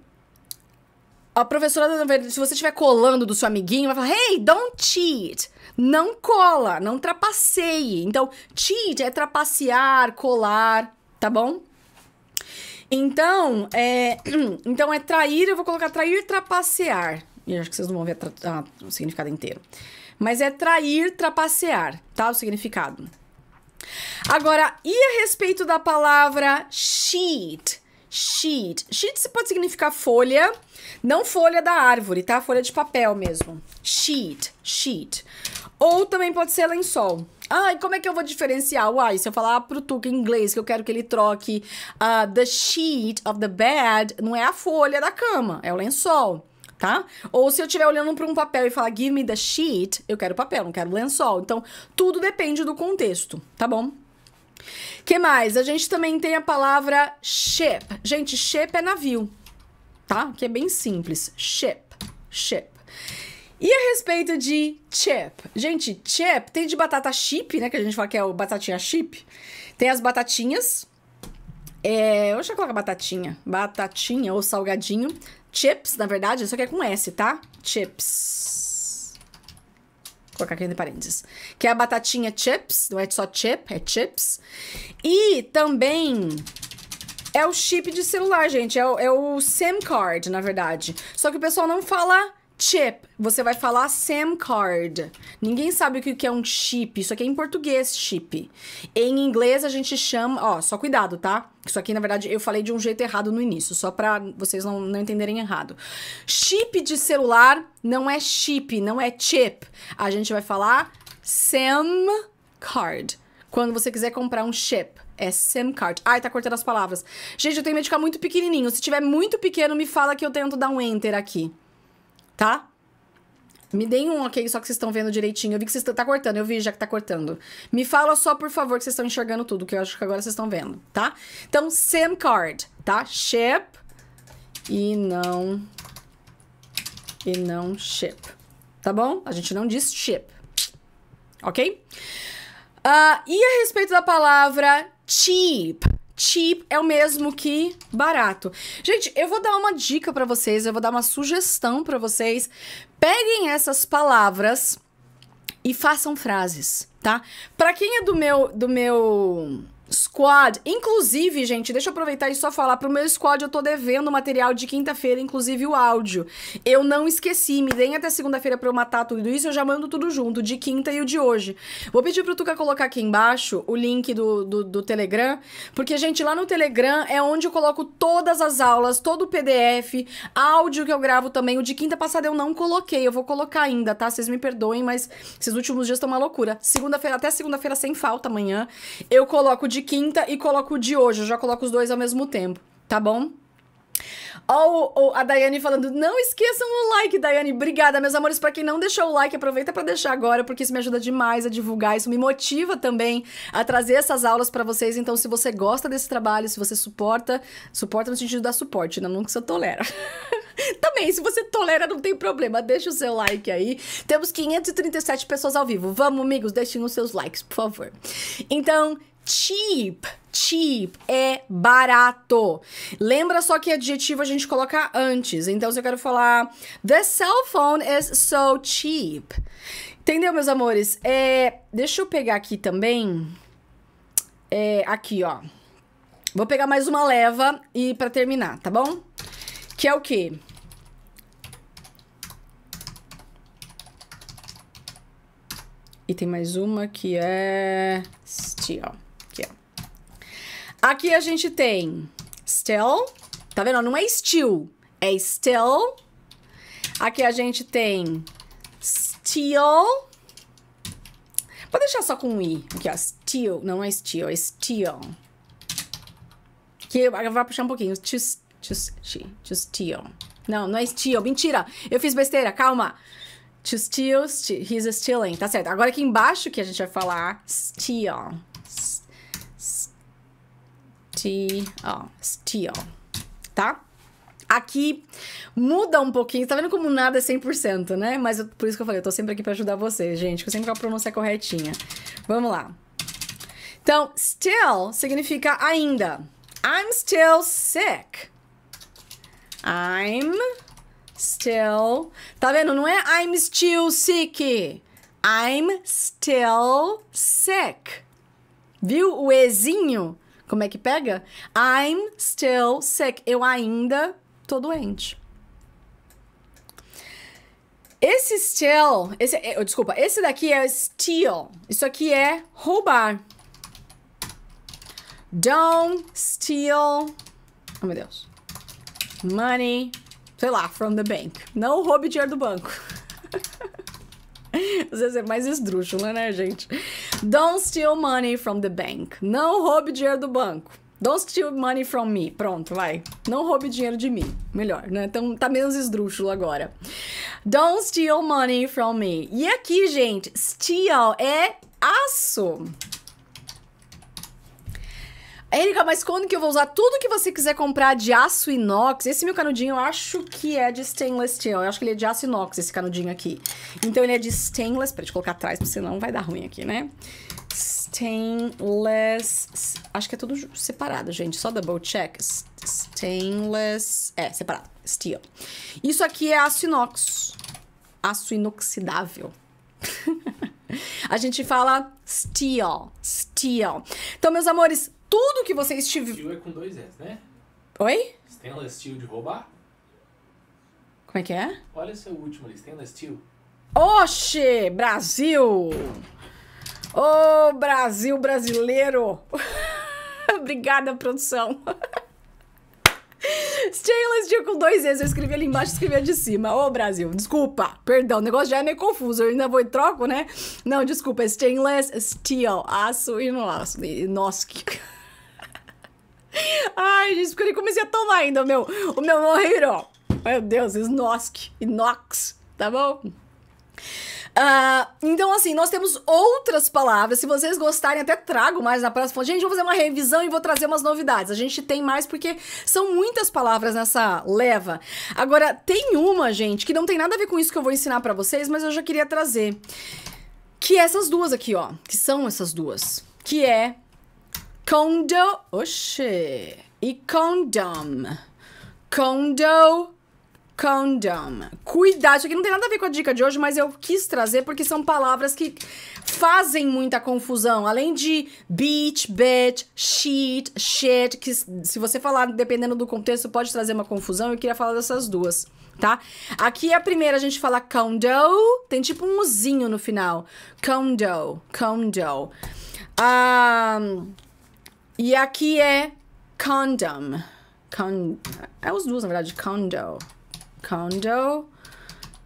a professora, se você estiver colando do seu amiguinho, vai falar: Hey, don't cheat! Não cola, não trapaceie. Então, cheat é trapacear, colar, tá bom? Então, é, então é trair, eu vou colocar trair, trapacear. E acho que vocês não vão ver ah, o significado inteiro. Mas é trair, trapacear, tá? O significado. Agora, e a respeito da palavra cheat? sheet. Sheet pode significar folha, não folha da árvore, tá? Folha de papel mesmo. Sheet, sheet. Ou também pode ser lençol. Ah, e como é que eu vou diferenciar? Uai, se eu falar pro Tuca em inglês que eu quero que ele troque uh, the sheet of the bed, não é a folha da cama, é o lençol. Tá? Ou se eu estiver olhando para um papel e falar give me the sheet, eu quero papel, não quero lençol. Então, tudo depende do contexto, tá bom? que mais? A gente também tem a palavra ship. Gente, ship é navio, tá? Que é bem simples. Ship, ship. E a respeito de chip? Gente, chip tem de batata chip, né? Que a gente fala que é o batatinha chip. Tem as batatinhas. É, eu já batatinha. Batatinha ou salgadinho. Chips, na verdade, só que é com S, tá? Chips colocar aqui entre parênteses, que é a batatinha chips, não é só chip, é chips. E também é o chip de celular, gente, é o, é o SIM card, na verdade. Só que o pessoal não fala Chip, você vai falar SIM card. Ninguém sabe o que é um chip. Isso aqui é em português, chip. Em inglês a gente chama, ó, só cuidado, tá? Isso aqui na verdade eu falei de um jeito errado no início, só para vocês não, não entenderem errado. Chip de celular não é chip, não é chip. A gente vai falar SIM card. Quando você quiser comprar um chip, é SIM card. Ai, tá cortando as palavras. Gente, eu tenho medo de ficar muito pequenininho. Se tiver muito pequeno, me fala que eu tento dar um enter aqui tá? Me deem um ok, só que vocês estão vendo direitinho. Eu vi que vocês estão. Tá cortando, eu vi já que tá cortando. Me fala só, por favor, que vocês estão enxergando tudo, que eu acho que agora vocês estão vendo, tá? Então, SIM card, tá? Ship e não. E não ship. Tá bom? A gente não diz ship. Ok? Uh, e a respeito da palavra cheap, cheap é o mesmo que barato. Gente, eu vou dar uma dica para vocês, eu vou dar uma sugestão para vocês. Peguem essas palavras e façam frases, tá? Para quem é do meu do meu Squad. Inclusive, gente, deixa eu aproveitar e só falar pro meu squad, eu tô devendo material de quinta-feira, inclusive o áudio. Eu não esqueci, me deem até segunda-feira para eu matar tudo isso, eu já mando tudo junto, de quinta e o de hoje. Vou pedir pro Tuca colocar aqui embaixo o link do, do, do Telegram, porque, gente, lá no Telegram é onde eu coloco todas as aulas, todo o PDF, áudio que eu gravo também. O de quinta passada eu não coloquei, eu vou colocar ainda, tá? Vocês me perdoem, mas esses últimos dias estão uma loucura. Segunda-feira, até segunda-feira sem falta amanhã, eu coloco de quinta e coloco o de hoje. Eu já coloco os dois ao mesmo tempo, tá bom? Ó, oh, oh, a Daiane falando, não esqueçam o like, Daiane. Obrigada, meus amores. para quem não deixou o like, aproveita para deixar agora, porque isso me ajuda demais a divulgar. Isso me motiva também a trazer essas aulas para vocês. Então, se você gosta desse trabalho, se você suporta, suporta no sentido da suporte, não, não que você tolera. também, se você tolera, não tem problema. Deixa o seu like aí. Temos 537 pessoas ao vivo. Vamos, amigos, deixem os seus likes, por favor. Então, cheap. Cheap é barato. Lembra só que adjetivo a gente coloca antes. Então, se eu quero falar, the cell phone is so cheap. Entendeu, meus amores? É, deixa eu pegar aqui também. É, aqui, ó. Vou pegar mais uma leva e para terminar, tá bom? Que é o quê? E tem mais uma que é... Steel. Aqui a gente tem still, tá vendo? Não é still, é still. Aqui a gente tem steel. Vou deixar só com um i. Aqui, ó, steel. Não é steel, é steel. Que vai puxar um pouquinho. To, to, to steal. Não, não é steal. Mentira. Eu fiz besteira. Calma. To steal, st he's stealing. Tá certo. Agora aqui embaixo que a gente vai falar steal. Still, ó, steel, tá? Aqui muda um pouquinho, tá vendo como nada é 100%, né? Mas eu, por isso que eu falei, eu tô sempre aqui pra ajudar vocês, gente, que eu sempre com a pronúncia corretinha. Vamos lá. Então, still significa ainda. I'm still sick. I'm still. Tá vendo? Não é I'm still sick. I'm still sick. Viu o Ezinho? Como é que pega? I'm still sick. Eu ainda tô doente. Esse still, esse, eh, desculpa, esse daqui é steal. Isso aqui é roubar. Don't steal. Oh, meu Deus. Money, sei lá, from the bank. Não roube dinheiro do banco. Às é mais esdrúxula, né, gente? Don't steal money from the bank. Não roube dinheiro do banco. Don't steal money from me. Pronto, vai. Não roube dinheiro de mim. Melhor, né? Então tá menos esdrúxulo agora. Don't steal money from me. E aqui, gente, steal é aço. Erika, mas quando que eu vou usar tudo que você quiser comprar de aço inox? Esse meu canudinho eu acho que é de stainless steel. Eu acho que ele é de aço inox, esse canudinho aqui. Então ele é de stainless... Peraí, deixa eu colocar atrás, porque senão vai dar ruim aqui, né? Stainless... Acho que é tudo separado, gente. Só double check. Stainless... É, separado. Steel. Isso aqui é aço inox. Aço inoxidável. A gente fala steel, steel. Então, meus amores, tudo que você estiver. Steel é com dois S, né? Oi? Stainless Steel de roubar? Como é que é? Olha o seu último ali, Stainless Steel. Oxe, Brasil! Ô, oh, Brasil brasileiro! Obrigada, produção. Stainless Steel com dois S, Eu escrevi ali embaixo e escrevi de cima. Ô, oh, Brasil, desculpa. Perdão, o negócio já é meio confuso. Eu ainda vou e troco, né? Não, desculpa. É stainless Steel. Aço e no aço. E, nossa, que... Ai, gente, porque eu comecei a tomar ainda o meu, o meu morreiro. Meu Deus, Snosk, Inox, tá bom? Uh, então, assim, nós temos outras palavras. Se vocês gostarem, até trago mais na próxima. Gente, vou fazer uma revisão e vou trazer umas novidades. A gente tem mais porque são muitas palavras nessa leva. Agora, tem uma, gente, que não tem nada a ver com isso que eu vou ensinar para vocês, mas eu já queria trazer. Que é essas duas aqui, ó. Que são essas duas. Que é Condo. Oxê. E condom. Condo. Condom. Cuidado, isso aqui não tem nada a ver com a dica de hoje, mas eu quis trazer porque são palavras que fazem muita confusão. Além de beach, bitch, shit, shit, que se você falar dependendo do contexto pode trazer uma confusão, eu queria falar dessas duas, tá? Aqui é a primeira a gente fala condo, tem tipo um uzinho no final. Condo, condo. Ah, e aqui é condom. Con... É os duas, na verdade. Condo. Condo.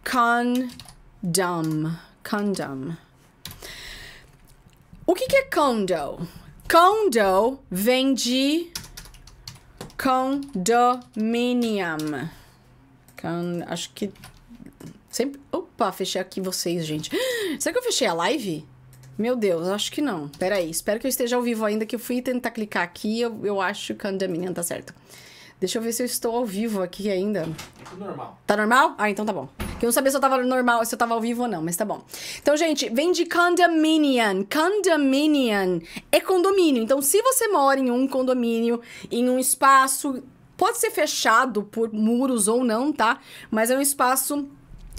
Condom. Condom. O que, que é condo? Condo vem de condominium. Con... Acho que... Sempre... Opa, fechei aqui vocês, gente. Será que eu fechei a live? Meu Deus, acho que não. Peraí, espero que eu esteja ao vivo ainda, que eu fui tentar clicar aqui eu, eu acho que a Andaminian tá certo. Deixa eu ver se eu estou ao vivo aqui ainda. É normal. Tá normal? Ah, então tá bom. eu não sabia se eu tava normal, se eu tava ao vivo ou não, mas tá bom. Então, gente, vem de condominium. Condominium é condomínio. Então, se você mora em um condomínio, em um espaço, pode ser fechado por muros ou não, tá? Mas é um espaço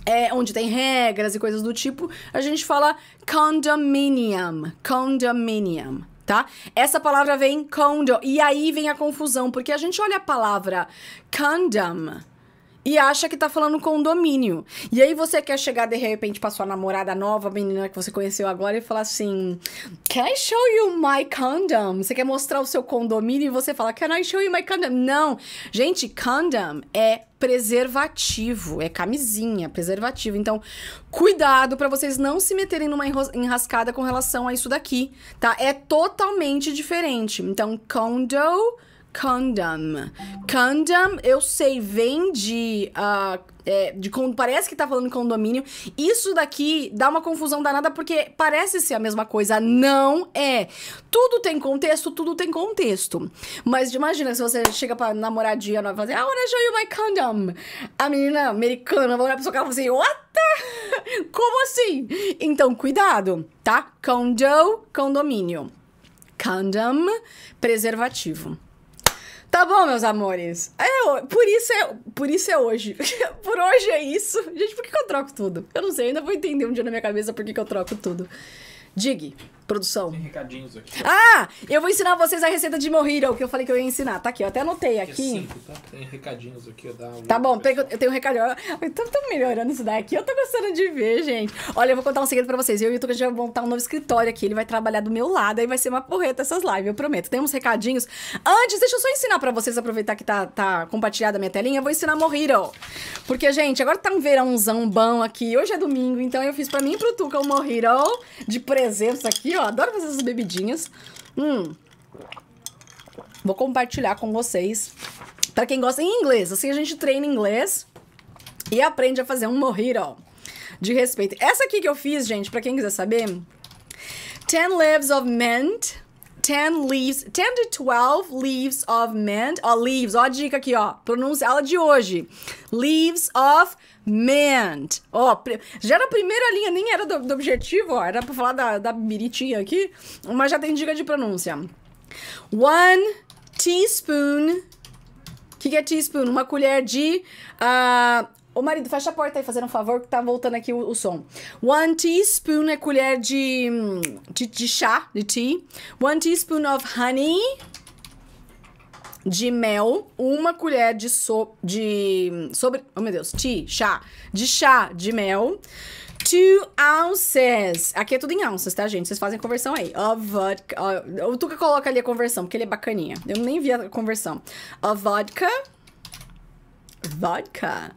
é, onde tem regras e coisas do tipo, a gente fala condominium. Condominium. Tá? Essa palavra vem condo, e aí vem a confusão, porque a gente olha a palavra condom, e acha que tá falando condomínio. E aí você quer chegar de repente pra sua namorada nova, menina que você conheceu agora, e falar assim: Can I show you my condom? Você quer mostrar o seu condomínio e você fala: Can I show you my condom? Não. Gente, condom é preservativo, é camisinha, preservativo. Então, cuidado para vocês não se meterem numa enrascada com relação a isso daqui, tá? É totalmente diferente. Então, condo Condom. Condom, eu sei, vem de. Uh, é, de parece que tá falando condomínio. Isso daqui dá uma confusão danada porque parece ser a mesma coisa. Não é. Tudo tem contexto, tudo tem contexto. Mas imagina se você chega pra namoradinha nova e fala assim: I wanna show you my condom. A menina americana vai olhar pro seu carro e vai assim: What? The? Como assim? Então, cuidado, tá? Condo, condomínio. Condom, preservativo. Tá bom, meus amores. É, por, isso é, por isso é hoje. por hoje é isso. Gente, por que, que eu troco tudo? Eu não sei, ainda vou entender um dia na minha cabeça por que, que eu troco tudo. Dig. Produção. Tem recadinhos aqui. Ah! Eu vou ensinar vocês a receita de Mojito, que eu falei que eu ia ensinar. Tá aqui, eu até anotei aqui. Cinco, tá? Tem recadinhos aqui, eu dá Tá bom, eu tenho um recadinho. Eu tô, tô, melhorando isso daqui, eu tô gostando de ver, gente. Olha, eu vou contar um segredo pra vocês. Eu e o YouTube já vão montar um novo escritório aqui, ele vai trabalhar do meu lado, aí vai ser uma porreta essas lives, eu prometo. Tem uns recadinhos. Antes, deixa eu só ensinar pra vocês, aproveitar que tá, tá compartilhada a minha telinha, eu vou ensinar Mojito. Porque, gente, agora tá um verãozão bom aqui. Hoje é domingo, então eu fiz pra mim e pro Tuca o um Mojito de presentes aqui, ó eu adoro fazer essas bebidinhas. Hum. Vou compartilhar com vocês. Pra quem gosta em inglês. Assim a gente treina inglês e aprende a fazer um mojito de respeito. Essa aqui que eu fiz, gente, pra quem quiser saber. 10 leaves of mint, 10 leaves, 10 to 12 leaves of mint. Ó, leaves, ó a dica aqui, ó. Pronúncia aula de hoje. Leaves of mint. Ó, já na primeira linha, nem era do, do objetivo, ó. Era pra falar da, da biritinha aqui, mas já tem dica de pronúncia. One teaspoon. O que, que é teaspoon? Uma colher de uh, Ô marido, fecha a porta aí, fazendo um favor, que tá voltando aqui o, o som. One teaspoon é colher de, de, de chá, de tea. One teaspoon of honey de mel, uma colher de so, de sobre, oh meu Deus, tea, chá, de chá de mel. Two ounces. Aqui é tudo em ounces, tá, gente? Vocês fazem conversão aí. Of vodka. O Tuca coloca ali a conversão, porque ele é bacaninha. Eu nem vi a conversão. A vodka. Vodka.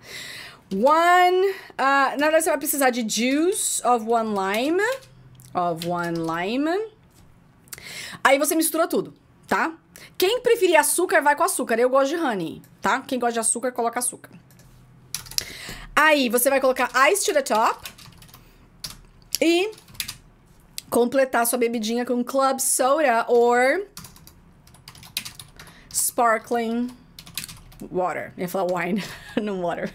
One... Uh, na verdade, você vai precisar de juice of one lime. Of one lime. Aí você mistura tudo, tá? Quem preferir açúcar, vai com açúcar. Eu gosto de honey, tá? Quem gosta de açúcar, coloca açúcar. Aí você vai colocar ice to the top. E completar sua bebidinha com club soda or sparkling water. Eu ia falar wine, não water.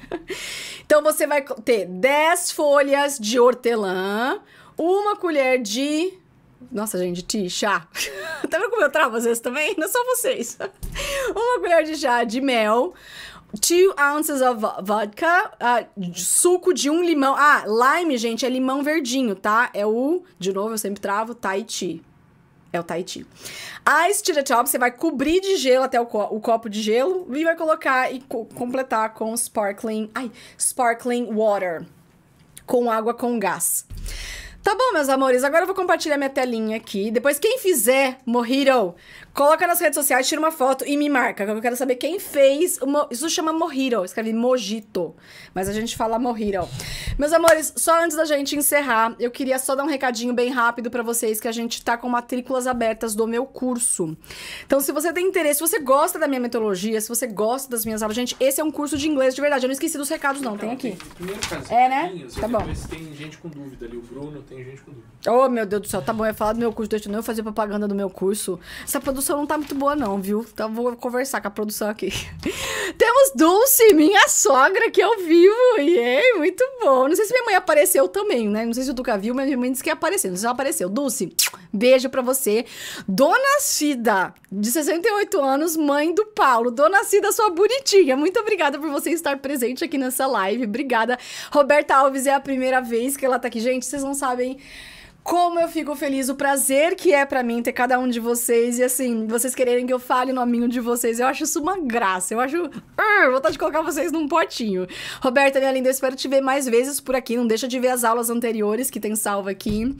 Então você vai ter 10 folhas de hortelã, uma colher de nossa, gente, ti, chá. tá vendo como eu travo às vezes também? Não só vocês. Uma colher de chá de mel, 2 ounces of vodka, uh, suco de um limão. Ah, lime, gente, é limão verdinho, tá? É o, de novo, eu sempre travo, Tahiti. É o Tahiti. A estira top, você vai cobrir de gelo até o, co o copo de gelo e vai colocar e co completar com sparkling, ai, sparkling water, com água com gás. Tá bom, meus amores, agora eu vou compartilhar minha telinha aqui. Depois, quem fizer Mojito, Coloca nas redes sociais, tira uma foto e me marca. porque eu quero saber quem fez. Mo... Isso chama Morriro. Escreve Mojito. Mas a gente fala Morriro. Meus amores, só antes da gente encerrar, eu queria só dar um recadinho bem rápido para vocês que a gente tá com matrículas abertas do meu curso. Então, se você tem interesse, se você gosta da minha metodologia, se você gosta das minhas aulas, gente, esse é um curso de inglês de verdade. Eu não esqueci dos recados, não. tem aqui. é, né? Tá bom. Tem gente com dúvida ali. O Bruno tem gente com dúvida. Oh, meu Deus do céu. Tá bom, eu ia falar do meu curso. Deixa eu não fazer propaganda do meu curso. Essa produção produção não tá muito boa, não, viu? Então vou conversar com a produção aqui. Temos Dulce, minha sogra, que é ao vivo. E é muito bom. Não sei se minha mãe apareceu também, né? Não sei se o Duca viu, mas minha mãe disse que ia aparecer. Não sei se ela apareceu. Dulce, beijo pra você. Dona Cida, de 68 anos, mãe do Paulo. Dona Cida, sua bonitinha. Muito obrigada por você estar presente aqui nessa live. Obrigada. Roberta Alves é a primeira vez que ela tá aqui. Gente, vocês não sabem como eu fico feliz, o prazer que é para mim ter cada um de vocês e assim, vocês quererem que eu fale o nominho de vocês, eu acho isso uma graça. Eu acho. Ah, Urr, vontade de colocar vocês num potinho. Roberta, minha linda, eu espero te ver mais vezes por aqui. Não deixa de ver as aulas anteriores que tem salva aqui.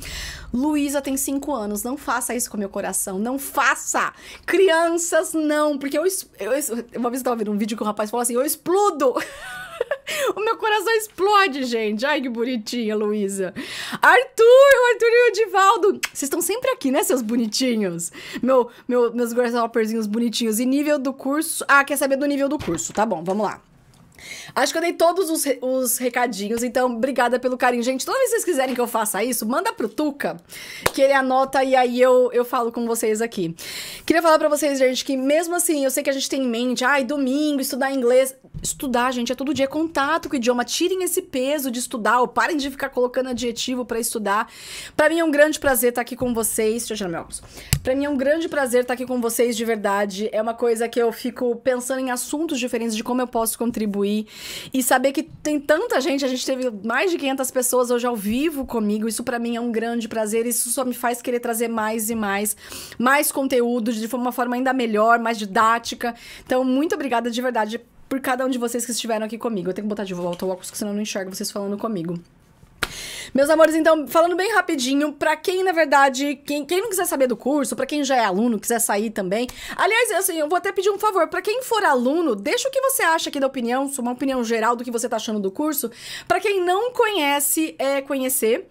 Luísa tem cinco anos. Não faça isso com meu coração. Não faça! Crianças, não! Porque eu. eu, eu uma vez eu tava tá vendo um vídeo que o um rapaz falou assim: eu explodo! o meu coração explode, gente. Ai, que bonitinha, Luísa. Arthur, o Arthur e o Edivaldo. Vocês estão sempre aqui, né, seus bonitinhos? Meu, meu, meus grasshopperzinhos bonitinhos. E nível do curso... Ah, quer saber do nível do curso. Tá bom, vamos lá. Acho que eu dei todos os, os recadinhos, então obrigada pelo carinho. Gente, toda vez que vocês quiserem que eu faça isso, manda pro Tuca, que ele anota e aí eu, eu falo com vocês aqui. Queria falar para vocês, gente, que mesmo assim, eu sei que a gente tem em mente, ai, ah, domingo, estudar inglês. Estudar, gente, é todo dia contato com o idioma. Tirem esse peso de estudar, ou parem de ficar colocando adjetivo para estudar. Para mim é um grande prazer estar tá aqui com vocês. Deixa eu meu óculos. Pra mim é um grande prazer estar tá aqui com vocês de verdade. É uma coisa que eu fico pensando em assuntos diferentes de como eu posso contribuir. E saber que tem tanta gente, a gente teve mais de 500 pessoas hoje ao vivo comigo, isso para mim é um grande prazer, isso só me faz querer trazer mais e mais, mais conteúdo de uma forma ainda melhor, mais didática. Então, muito obrigada de verdade por cada um de vocês que estiveram aqui comigo. Eu tenho que botar de volta o óculos, senão eu não enxergo vocês falando comigo. Meus amores, então, falando bem rapidinho, para quem, na verdade, quem, quem não quiser saber do curso, para quem já é aluno, quiser sair também. Aliás, assim, eu vou até pedir um favor, para quem for aluno, deixa o que você acha aqui da opinião, uma opinião geral do que você tá achando do curso. Para quem não conhece, é conhecer.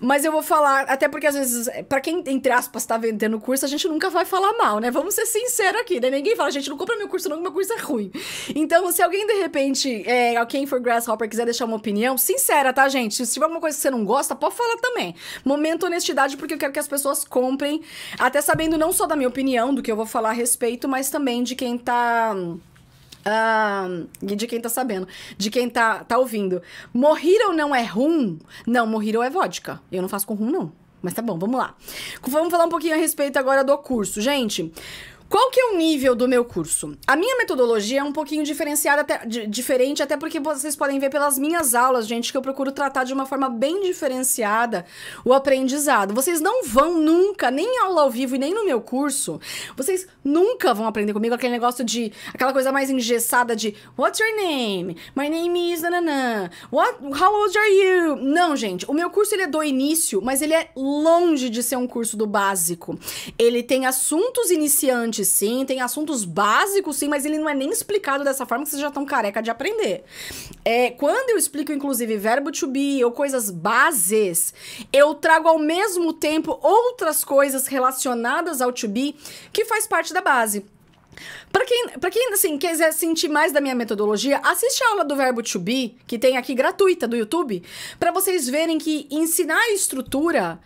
Mas eu vou falar, até porque às vezes, é, para quem, entre aspas, tá vendendo o curso, a gente nunca vai falar mal, né? Vamos ser sinceros aqui, né? Ninguém fala, gente, não compra meu curso, não, meu curso é ruim. Então, se alguém de repente, é, quem for Grasshopper quiser deixar uma opinião, sincera, tá, gente? Se tiver alguma coisa que você não não gosta, pode falar também. Momento honestidade, porque eu quero que as pessoas comprem, até sabendo não só da minha opinião, do que eu vou falar a respeito, mas também de quem tá. Uh, de quem tá sabendo, de quem tá, tá ouvindo. ou não é rum? Não, ou é vodka. Eu não faço com rum, não. Mas tá bom, vamos lá. Vamos falar um pouquinho a respeito agora do curso. Gente, qual que é o nível do meu curso? A minha metodologia é um pouquinho diferenciada, até, diferente, até porque vocês podem ver pelas minhas aulas, gente, que eu procuro tratar de uma forma bem diferenciada o aprendizado. Vocês não vão nunca, nem em aula ao vivo e nem no meu curso, vocês nunca vão aprender comigo aquele negócio de, aquela coisa mais engessada de What's your name? My name is nananã. What, how old are you? Não, gente, o meu curso ele é do início, mas ele é longe de ser um curso do básico. Ele tem assuntos iniciantes importante, sim, tem assuntos básicos, sim, mas ele não é nem explicado dessa forma que vocês já estão careca de aprender. É, quando eu explico, inclusive, verbo to be ou coisas bases, eu trago ao mesmo tempo outras coisas relacionadas ao to be que faz parte da base. Para quem, pra quem assim, quiser sentir mais da minha metodologia, assiste a aula do verbo to be, que tem aqui gratuita do YouTube, para vocês verem que ensinar a estrutura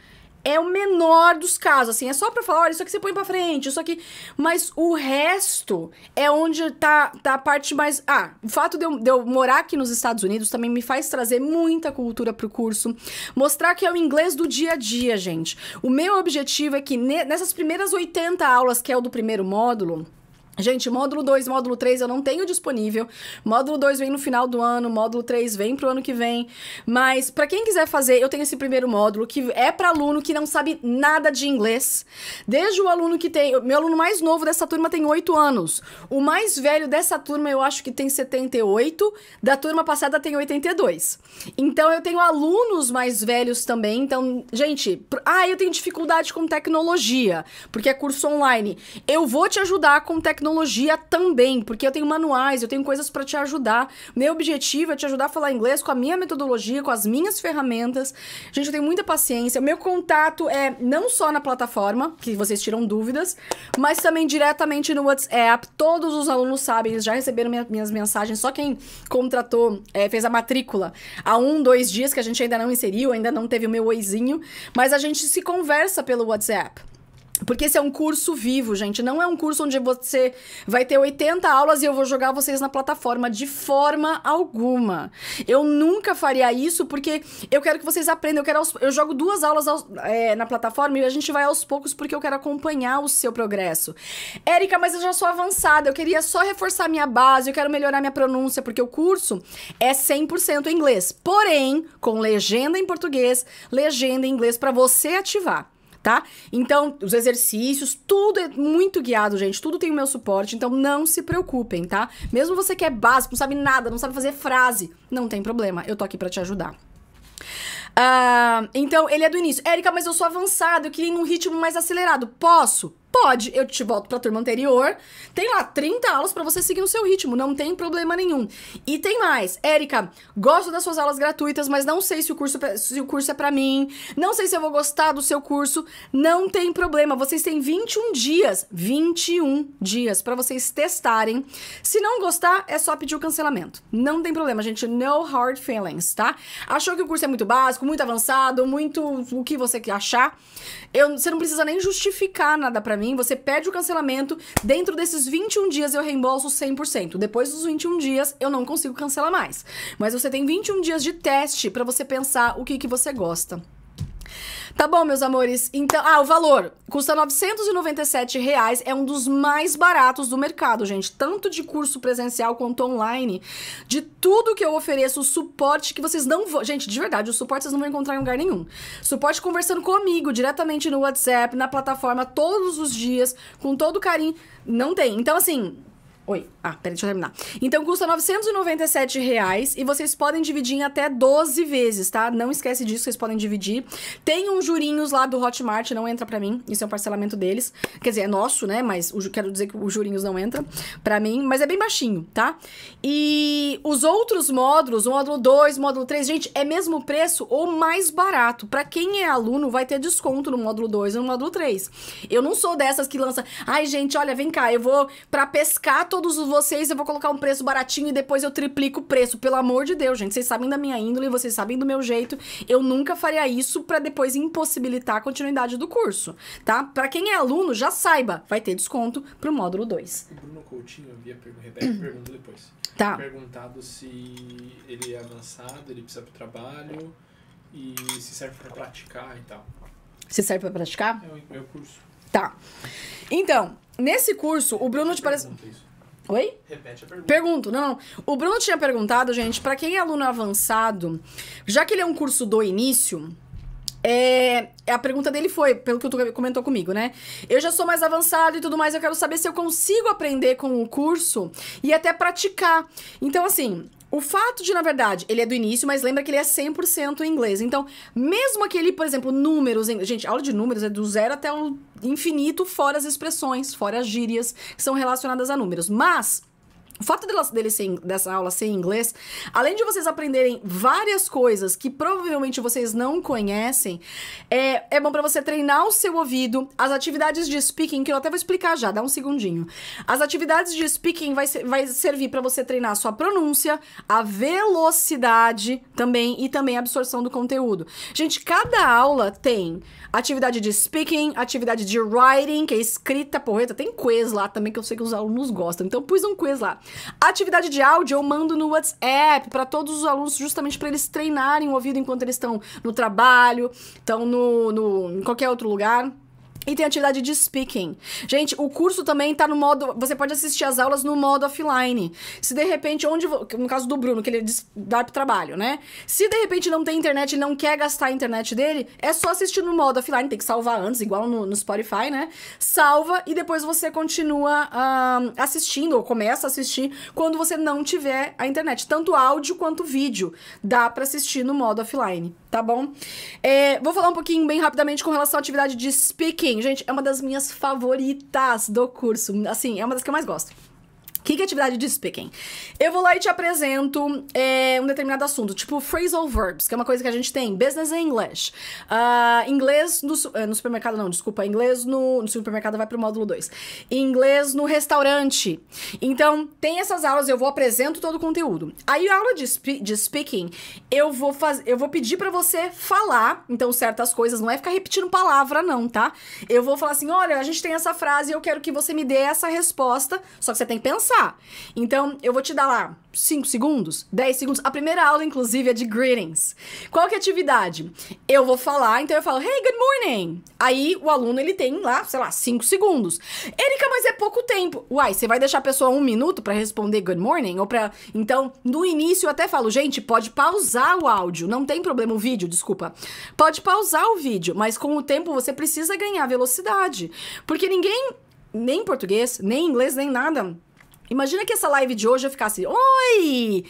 é o menor dos casos, assim, é só para falar, olha, isso aqui você põe para frente, isso aqui, mas o resto é onde tá, tá a parte mais, ah, o fato de eu, de eu morar aqui nos Estados Unidos também me faz trazer muita cultura pro curso, mostrar que é o inglês do dia a dia, gente. O meu objetivo é que ne... nessas primeiras 80 aulas, que é o do primeiro módulo, Gente, módulo 2, módulo 3 eu não tenho disponível. Módulo 2 vem no final do ano, módulo 3 vem pro ano que vem. Mas para quem quiser fazer, eu tenho esse primeiro módulo que é para aluno que não sabe nada de inglês. Desde o aluno que tem, meu aluno mais novo dessa turma tem 8 anos. O mais velho dessa turma eu acho que tem 78, da turma passada tem 82. Então eu tenho alunos mais velhos também. Então, gente, ah, eu tenho dificuldade com tecnologia, porque é curso online. Eu vou te ajudar com tecnologia tecnologia também, porque eu tenho manuais, eu tenho coisas para te ajudar. Meu objetivo é te ajudar a falar inglês com a minha metodologia, com as minhas ferramentas. Gente, eu tenho muita paciência. Meu contato é não só na plataforma, que vocês tiram dúvidas, mas também diretamente no WhatsApp. Todos os alunos sabem, eles já receberam minha, minhas mensagens. Só quem contratou, é, fez a matrícula há um, dois dias, que a gente ainda não inseriu, ainda não teve o meu oizinho, mas a gente se conversa pelo WhatsApp. Porque esse é um curso vivo, gente. Não é um curso onde você vai ter 80 aulas e eu vou jogar vocês na plataforma de forma alguma. Eu nunca faria isso porque eu quero que vocês aprendam. Eu, quero aos... eu jogo duas aulas aos... é, na plataforma e a gente vai aos poucos porque eu quero acompanhar o seu progresso. Érica, mas eu já sou avançada. Eu queria só reforçar minha base. Eu quero melhorar minha pronúncia porque o curso é 100% em inglês. Porém, com legenda em português, legenda em inglês para você ativar tá? Então, os exercícios, tudo é muito guiado, gente. Tudo tem o meu suporte, então não se preocupem, tá? Mesmo você que é básico, não sabe nada, não sabe fazer frase, não tem problema. Eu tô aqui para te ajudar. Uh, então, ele é do início. Érica, mas eu sou avançado, eu queria ir num ritmo mais acelerado. Posso? Pode, eu te volto pra turma anterior. Tem lá 30 aulas para você seguir no seu ritmo, não tem problema nenhum. E tem mais. Érica, gosto das suas aulas gratuitas, mas não sei se o curso, é se o curso é para mim. Não sei se eu vou gostar do seu curso. Não tem problema. Vocês têm 21 dias, 21 dias para vocês testarem. Se não gostar, é só pedir o cancelamento. Não tem problema, gente. No hard feelings, tá? Achou que o curso é muito básico, muito avançado, muito o que você achar? Eu, você não precisa nem justificar nada para mim mim, você pede o cancelamento, dentro desses 21 dias eu reembolso 100%. Depois dos 21 dias, eu não consigo cancelar mais. Mas você tem 21 dias de teste para você pensar o que, que você gosta. Tá bom, meus amores. Então, ah, o valor custa 997 reais. É um dos mais baratos do mercado, gente. Tanto de curso presencial quanto online. De tudo que eu ofereço, o suporte que vocês não vão... Gente, de verdade, o suporte vocês não vão encontrar em lugar nenhum. Suporte conversando comigo, diretamente no WhatsApp, na plataforma, todos os dias, com todo carinho. Não tem. Então, assim, Oi. Ah, peraí, deixa eu terminar. Então custa 997 reais e vocês podem dividir em até 12 vezes, tá? Não esquece disso, vocês podem dividir. Tem uns jurinhos lá do Hotmart, não entra para mim. Isso é um parcelamento deles. Quer dizer, é nosso, né? Mas o, quero dizer que os jurinhos não entra para mim, mas é bem baixinho, tá? E os outros módulos, o módulo 2, módulo 3, gente, é mesmo preço ou mais barato. Para quem é aluno, vai ter desconto no módulo 2 e no módulo 3. Eu não sou dessas que lança, ai, gente, olha, vem cá, eu vou para pescar todos vocês, eu vou colocar um preço baratinho e depois eu triplico o preço. Pelo amor de Deus, gente. Vocês sabem da minha índole, vocês sabem do meu jeito. Eu nunca faria isso para depois impossibilitar a continuidade do curso, tá? Para quem é aluno, já saiba, vai ter desconto pro módulo 2. O Bruno Coutinho havia perguntado, pergunta depois. Tá. Perguntado se ele é avançado, ele precisa pro trabalho e se serve para praticar e tal. Se serve para praticar? É o, meu curso. Tá. Então, nesse curso, o Bruno te parece. Isso. Oi? Repete a pergunta. Pergunto, não. O Bruno tinha perguntado, gente, para quem é aluno avançado, já que ele é um curso do início, é, a pergunta dele foi, pelo que tu comentou comigo, né? Eu já sou mais avançado e tudo mais, eu quero saber se eu consigo aprender com o curso e até praticar. Então, assim, o fato de, na verdade, ele é do início, mas lembra que ele é 100% em inglês. Então, mesmo aquele, por exemplo, números... Em... Gente, aula de números é do zero até o infinito, fora as expressões, fora as gírias que são relacionadas a números. Mas... O fato delas, dele ser, dessa aula ser em inglês, além de vocês aprenderem várias coisas que provavelmente vocês não conhecem, é, é bom para você treinar o seu ouvido. As atividades de speaking, que eu até vou explicar já, dá um segundinho. As atividades de speaking vai, vai servir para você treinar a sua pronúncia, a velocidade também e também a absorção do conteúdo. Gente, cada aula tem Atividade de speaking, atividade de writing, que é escrita, porreta. Tem quiz lá também, que eu sei que os alunos gostam. Então, pus um quiz lá. Atividade de áudio eu mando no WhatsApp para todos os alunos, justamente para eles treinarem o ouvido enquanto eles estão no trabalho, estão no, no, em qualquer outro lugar. E tem atividade de speaking. Gente, o curso também tá no modo. Você pode assistir as aulas no modo offline. Se de repente, onde. No caso do Bruno, que ele dá pro trabalho, né? Se de repente não tem internet e não quer gastar a internet dele, é só assistir no modo offline. Tem que salvar antes, igual no, no Spotify, né? Salva e depois você continua assistindo, ou começa a assistir quando você não tiver a internet. Tanto áudio quanto vídeo. Dá para assistir no modo offline tá bom? É, vou falar um pouquinho bem rapidamente com relação à atividade de speaking. Gente, é uma das minhas favoritas do curso. Assim, é uma das que eu mais gosto que, que é atividade de speaking? Eu vou lá e te apresento é, um determinado assunto, tipo phrasal verbs, que é uma coisa que a gente tem, business é English. Uh, inglês no, eh, no, supermercado, não, desculpa, inglês no, no supermercado vai pro módulo 2. Inglês no restaurante. Então, tem essas aulas, eu vou apresento todo o conteúdo. Aí, a aula de, spe, de speaking, eu vou, faz, eu vou pedir para você falar, então, certas coisas, não é ficar repetindo palavra, não, tá? Eu vou falar assim, olha, a gente tem essa frase, e eu quero que você me dê essa resposta, só que você tem que pensar começar. Então, eu vou te dar lá 5 segundos, 10 segundos. A primeira aula, inclusive, é de greetings. Qual que é a atividade? Eu vou falar, então eu falo, hey, good morning. Aí o aluno ele tem lá, sei lá, 5 segundos. Erika, mas é pouco tempo. Uai, você vai deixar a pessoa um minuto para responder good morning? Ou para. Então, no início eu até falo, gente, pode pausar o áudio. Não tem problema, o vídeo, desculpa. Pode pausar o vídeo, mas com o tempo você precisa ganhar velocidade. Porque ninguém, nem português, nem inglês, nem nada Imagina que essa live de hoje eu ficasse: Oi!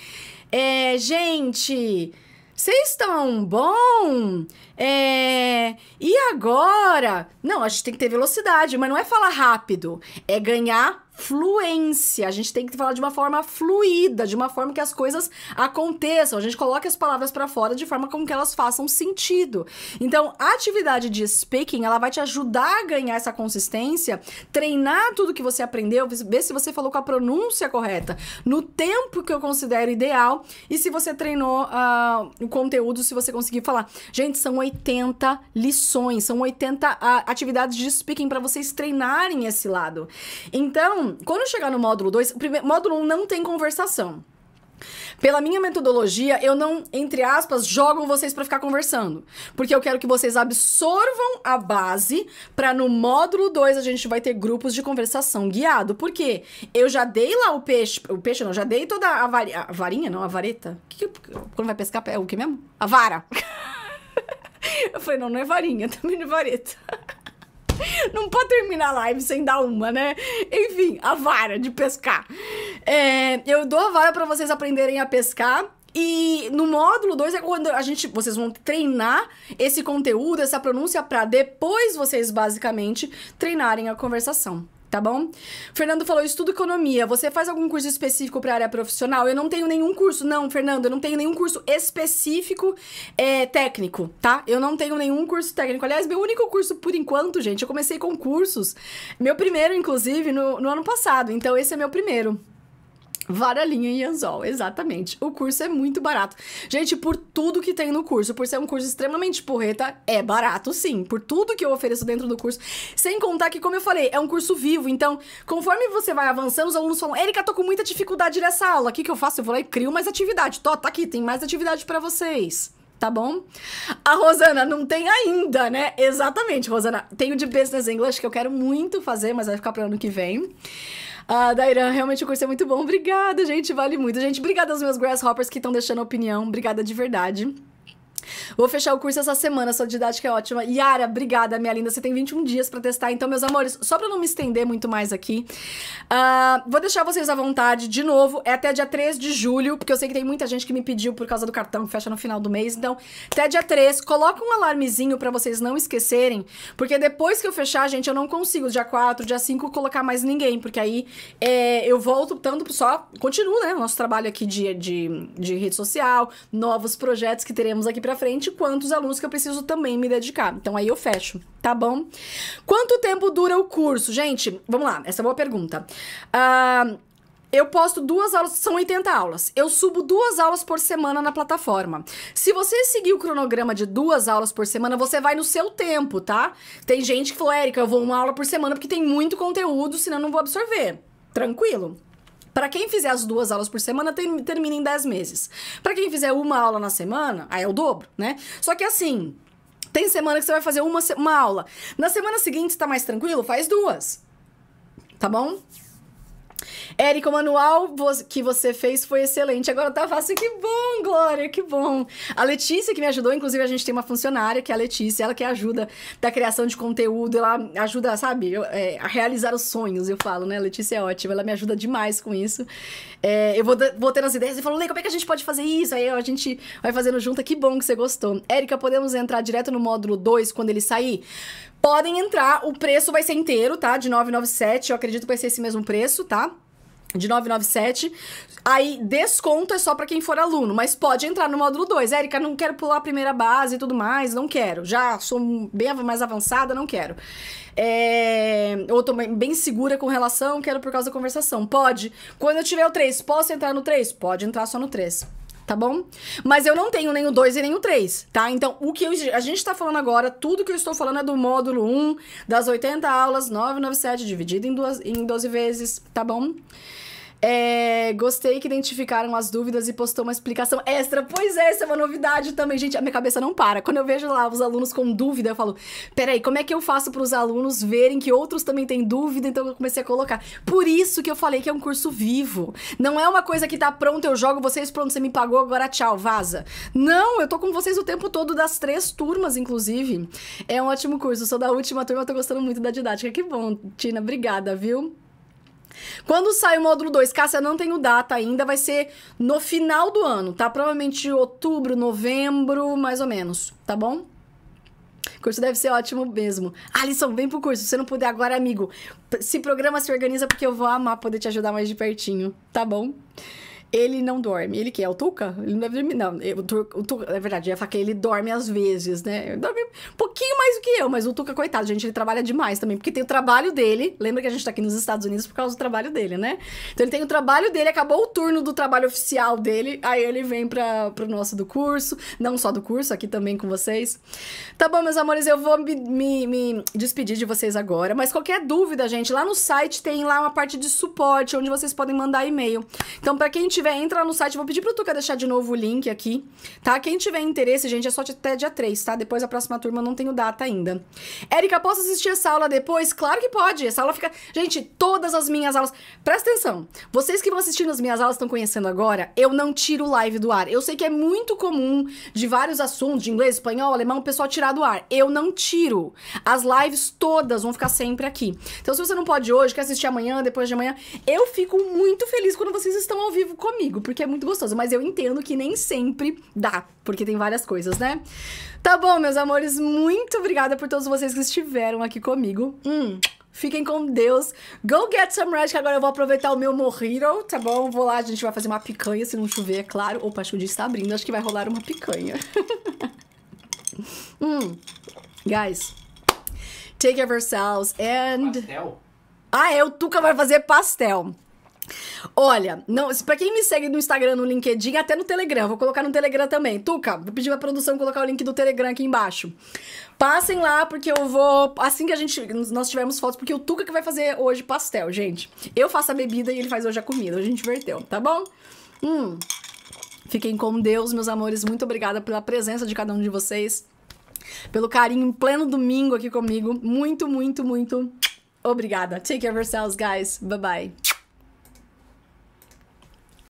É, gente, vocês estão bom? É... E agora? Não, a gente tem que ter velocidade, mas não é falar rápido, é ganhar fluência. A gente tem que falar de uma forma fluida, de uma forma que as coisas aconteçam. A gente coloca as palavras para fora de forma com que elas façam sentido. Então, a atividade de speaking, ela vai te ajudar a ganhar essa consistência, treinar tudo que você aprendeu, ver se você falou com a pronúncia correta, no tempo que eu considero ideal e se você treinou uh, o conteúdo, se você conseguir falar. Gente, são 80 lições, são 80 a, ah, atividades de speaking para vocês treinarem esse lado. Então, quando chegar no módulo 2, primeiro, módulo 1 um não tem conversação. Pela minha metodologia, eu não, entre aspas, jogo vocês para ficar conversando, porque eu quero que vocês absorvam a base para no módulo 2 a gente vai ter grupos de conversação guiado. Porque eu já dei lá o peixe, o peixe não, já dei toda a, vari, a varinha, não, a vareta. Que que, quando vai pescar é o que mesmo? A vara. Eu falei, não, não é varinha, também não é vareta. Não pode terminar a live sem dar uma, né? Enfim, a vara de pescar. É, eu dou a vara para vocês aprenderem a pescar. E no módulo 2 é quando a gente, vocês vão treinar esse conteúdo, essa pronúncia para depois vocês basicamente treinarem a conversação tá bom? Fernando falou, estudo economia. Você faz algum curso específico para área profissional? Eu não tenho nenhum curso, não, Fernando. Eu não tenho nenhum curso específico é, técnico, tá? Eu não tenho nenhum curso técnico. Aliás, meu único curso por enquanto, gente, eu comecei com cursos. Meu primeiro, inclusive, no, no ano passado. Então, esse é meu primeiro. Varalinha e anzol, exatamente. O curso é muito barato. Gente, por tudo que tem no curso, por ser um curso extremamente porreta, é barato sim. Por tudo que eu ofereço dentro do curso. Sem contar que, como eu falei, é um curso vivo. Então, conforme você vai avançando, os alunos falam: Érica, tô com muita dificuldade nessa aula. O que, que eu faço? Eu vou lá e crio mais atividade. Tô, tá aqui, tem mais atividade para vocês tá bom? A Rosana não tem ainda, né? Exatamente, Rosana. Tenho de Business English que eu quero muito fazer, mas vai ficar para ano que vem. Ah, Dairan, realmente o curso é muito bom. Obrigada, gente. Vale muito. Gente, obrigada aos meus grasshoppers que estão deixando a opinião. Obrigada de verdade. Vou fechar o curso essa semana, sua didática é ótima. Yara, obrigada, minha linda. Você tem 21 dias para testar. Então, meus amores, só para não me estender muito mais aqui, uh, vou deixar vocês à vontade de novo. É até dia 3 de julho, porque eu sei que tem muita gente que me pediu por causa do cartão que fecha no final do mês. Então, até dia 3, coloca um alarmezinho para vocês não esquecerem, porque depois que eu fechar, gente, eu não consigo dia 4, dia 5 colocar mais ninguém, porque aí é, eu volto tanto só. Continuo, né? Nosso trabalho aqui de, de, de rede social, novos projetos que teremos aqui pra pra frente, quantos alunos que eu preciso também me dedicar. Então aí eu fecho, tá bom? Quanto tempo dura o curso? Gente, vamos lá, essa é uma boa pergunta. Uh... Eu posto duas aulas, são 80 aulas. Eu subo duas aulas por semana na plataforma. Se você seguir o cronograma de duas aulas por semana, você vai no seu tempo, tá? Tem gente que falou, Érica, eu vou uma aula por semana porque tem muito conteúdo, senão eu não vou absorver. Tranquilo. Para quem fizer as duas aulas por semana, tem, termina em 10 meses. Para quem fizer uma aula na semana, aí é o dobro, né? Só que assim, tem semana que você vai fazer uma, uma aula. Na semana seguinte, está mais tranquilo? Faz duas. Tá bom? Érica, o manual que você fez foi excelente. Agora tá fácil. Que bom, Glória, que bom. A Letícia que me ajudou, inclusive a gente tem uma funcionária que é a Letícia, ela que ajuda da criação de conteúdo, ela ajuda, sabe, é, a realizar os sonhos, eu falo, né? A Letícia é ótima, ela me ajuda demais com isso. É, eu vou, vou tendo as ideias e falo, Lei, como é que a gente pode fazer isso? Aí a gente vai fazendo junto. Que bom que você gostou. Érica, podemos entrar direto no módulo 2 quando ele sair? Podem entrar, o preço vai ser inteiro, tá? De 9,97, eu acredito que vai ser esse mesmo preço, tá? de 997. Aí desconto é só para quem for aluno, mas pode entrar no módulo 2. Érica, não quero pular a primeira base e tudo mais, não quero. Já sou bem mais avançada, não quero. É... Ou tô bem segura com relação, quero por causa da conversação. Pode. Quando eu tiver o 3, posso entrar no 3? Pode entrar só no 3 tá bom? Mas eu não tenho nem o 2 e nem o 3, tá? Então, o que eu, a gente tá falando agora, tudo que eu estou falando é do módulo 1, das 80 aulas, 997 dividido em, duas, em 12 vezes, tá bom? É, gostei que identificaram as dúvidas e postou uma explicação extra. Pois é, essa é uma novidade também, gente. A minha cabeça não para. Quando eu vejo lá os alunos com dúvida, eu falo: peraí, como é que eu faço para os alunos verem que outros também têm dúvida? Então eu comecei a colocar. Por isso que eu falei que é um curso vivo. Não é uma coisa que tá pronta, eu jogo vocês, pronto, você me pagou, agora tchau, vaza. Não, eu tô com vocês o tempo todo, das três turmas, inclusive. É um ótimo curso. Eu sou da última turma, tô gostando muito da didática. Que bom, Tina, obrigada, viu? Quando sai o módulo 2, Cássia, não tenho data ainda, vai ser no final do ano, tá? Provavelmente outubro, novembro, mais ou menos, tá bom? O curso deve ser ótimo mesmo. Alisson, vem pro curso. Se você não puder agora, amigo, se programa, se organiza, porque eu vou amar poder te ajudar mais de pertinho, tá bom? Ele não dorme. Ele que é o Tuca? Ele não deve dormir, não. O Tuca, o Tuca, é verdade, eu ia falar que ele dorme às vezes, né? Ele dorme um pouquinho mais do que eu, mas o Tuca, coitado, gente, ele trabalha demais também, porque tem o trabalho dele. Lembra que a gente tá aqui nos Estados Unidos por causa do trabalho dele, né? Então ele tem o trabalho dele, acabou o turno do trabalho oficial dele, aí ele vem pra, pro nosso do curso, não só do curso, aqui também com vocês. Tá bom, meus amores, eu vou me, me, me despedir de vocês agora, mas qualquer dúvida, gente, lá no site tem lá uma parte de suporte, onde vocês podem mandar e-mail. Então, pra quem tiver tiver, entra no site. Vou pedir pro Tuca deixar de novo o link aqui, tá? Quem tiver interesse, gente, é só até dia 3, tá? Depois a próxima turma não tenho data ainda. Érica, posso assistir essa aula depois? Claro que pode. Essa aula fica. Gente, todas as minhas aulas. Presta atenção. Vocês que vão assistindo as minhas aulas estão conhecendo agora, eu não tiro live do ar. Eu sei que é muito comum de vários assuntos, de inglês, espanhol, alemão, o pessoal tirar do ar. Eu não tiro. As lives todas vão ficar sempre aqui. Então, se você não pode hoje, quer assistir amanhã, depois de amanhã, eu fico muito feliz quando vocês estão ao vivo comigo comigo, porque é muito gostoso. Mas eu entendo que nem sempre dá, porque tem várias coisas, né? Tá bom, meus amores, muito obrigada por todos vocês que estiveram aqui comigo. Hum, Fiquem com Deus. Go get some rest, que agora eu vou aproveitar o meu morrito, tá bom? Vou lá, a gente vai fazer uma picanha, se não chover, é claro. Opa, acho que o dia está abrindo, acho que vai rolar uma picanha. hum. Guys, take care of yourselves and... Pastel? Ah, é, o Tuca vai fazer pastel. Olha, não, para quem me segue no Instagram, no LinkedIn, até no Telegram, vou colocar no Telegram também. Tuca, vou pedir pra produção colocar o link do Telegram aqui embaixo. Passem lá porque eu vou, assim que a gente nós tivermos fotos, porque o Tuca que vai fazer hoje pastel, gente. Eu faço a bebida e ele faz hoje a comida. Hoje a gente inverteu, tá bom? Hum. Fiquem com Deus, meus amores. Muito obrigada pela presença de cada um de vocês. Pelo carinho em pleno domingo aqui comigo. Muito, muito, muito obrigada. Take care of yourselves, guys. Bye bye.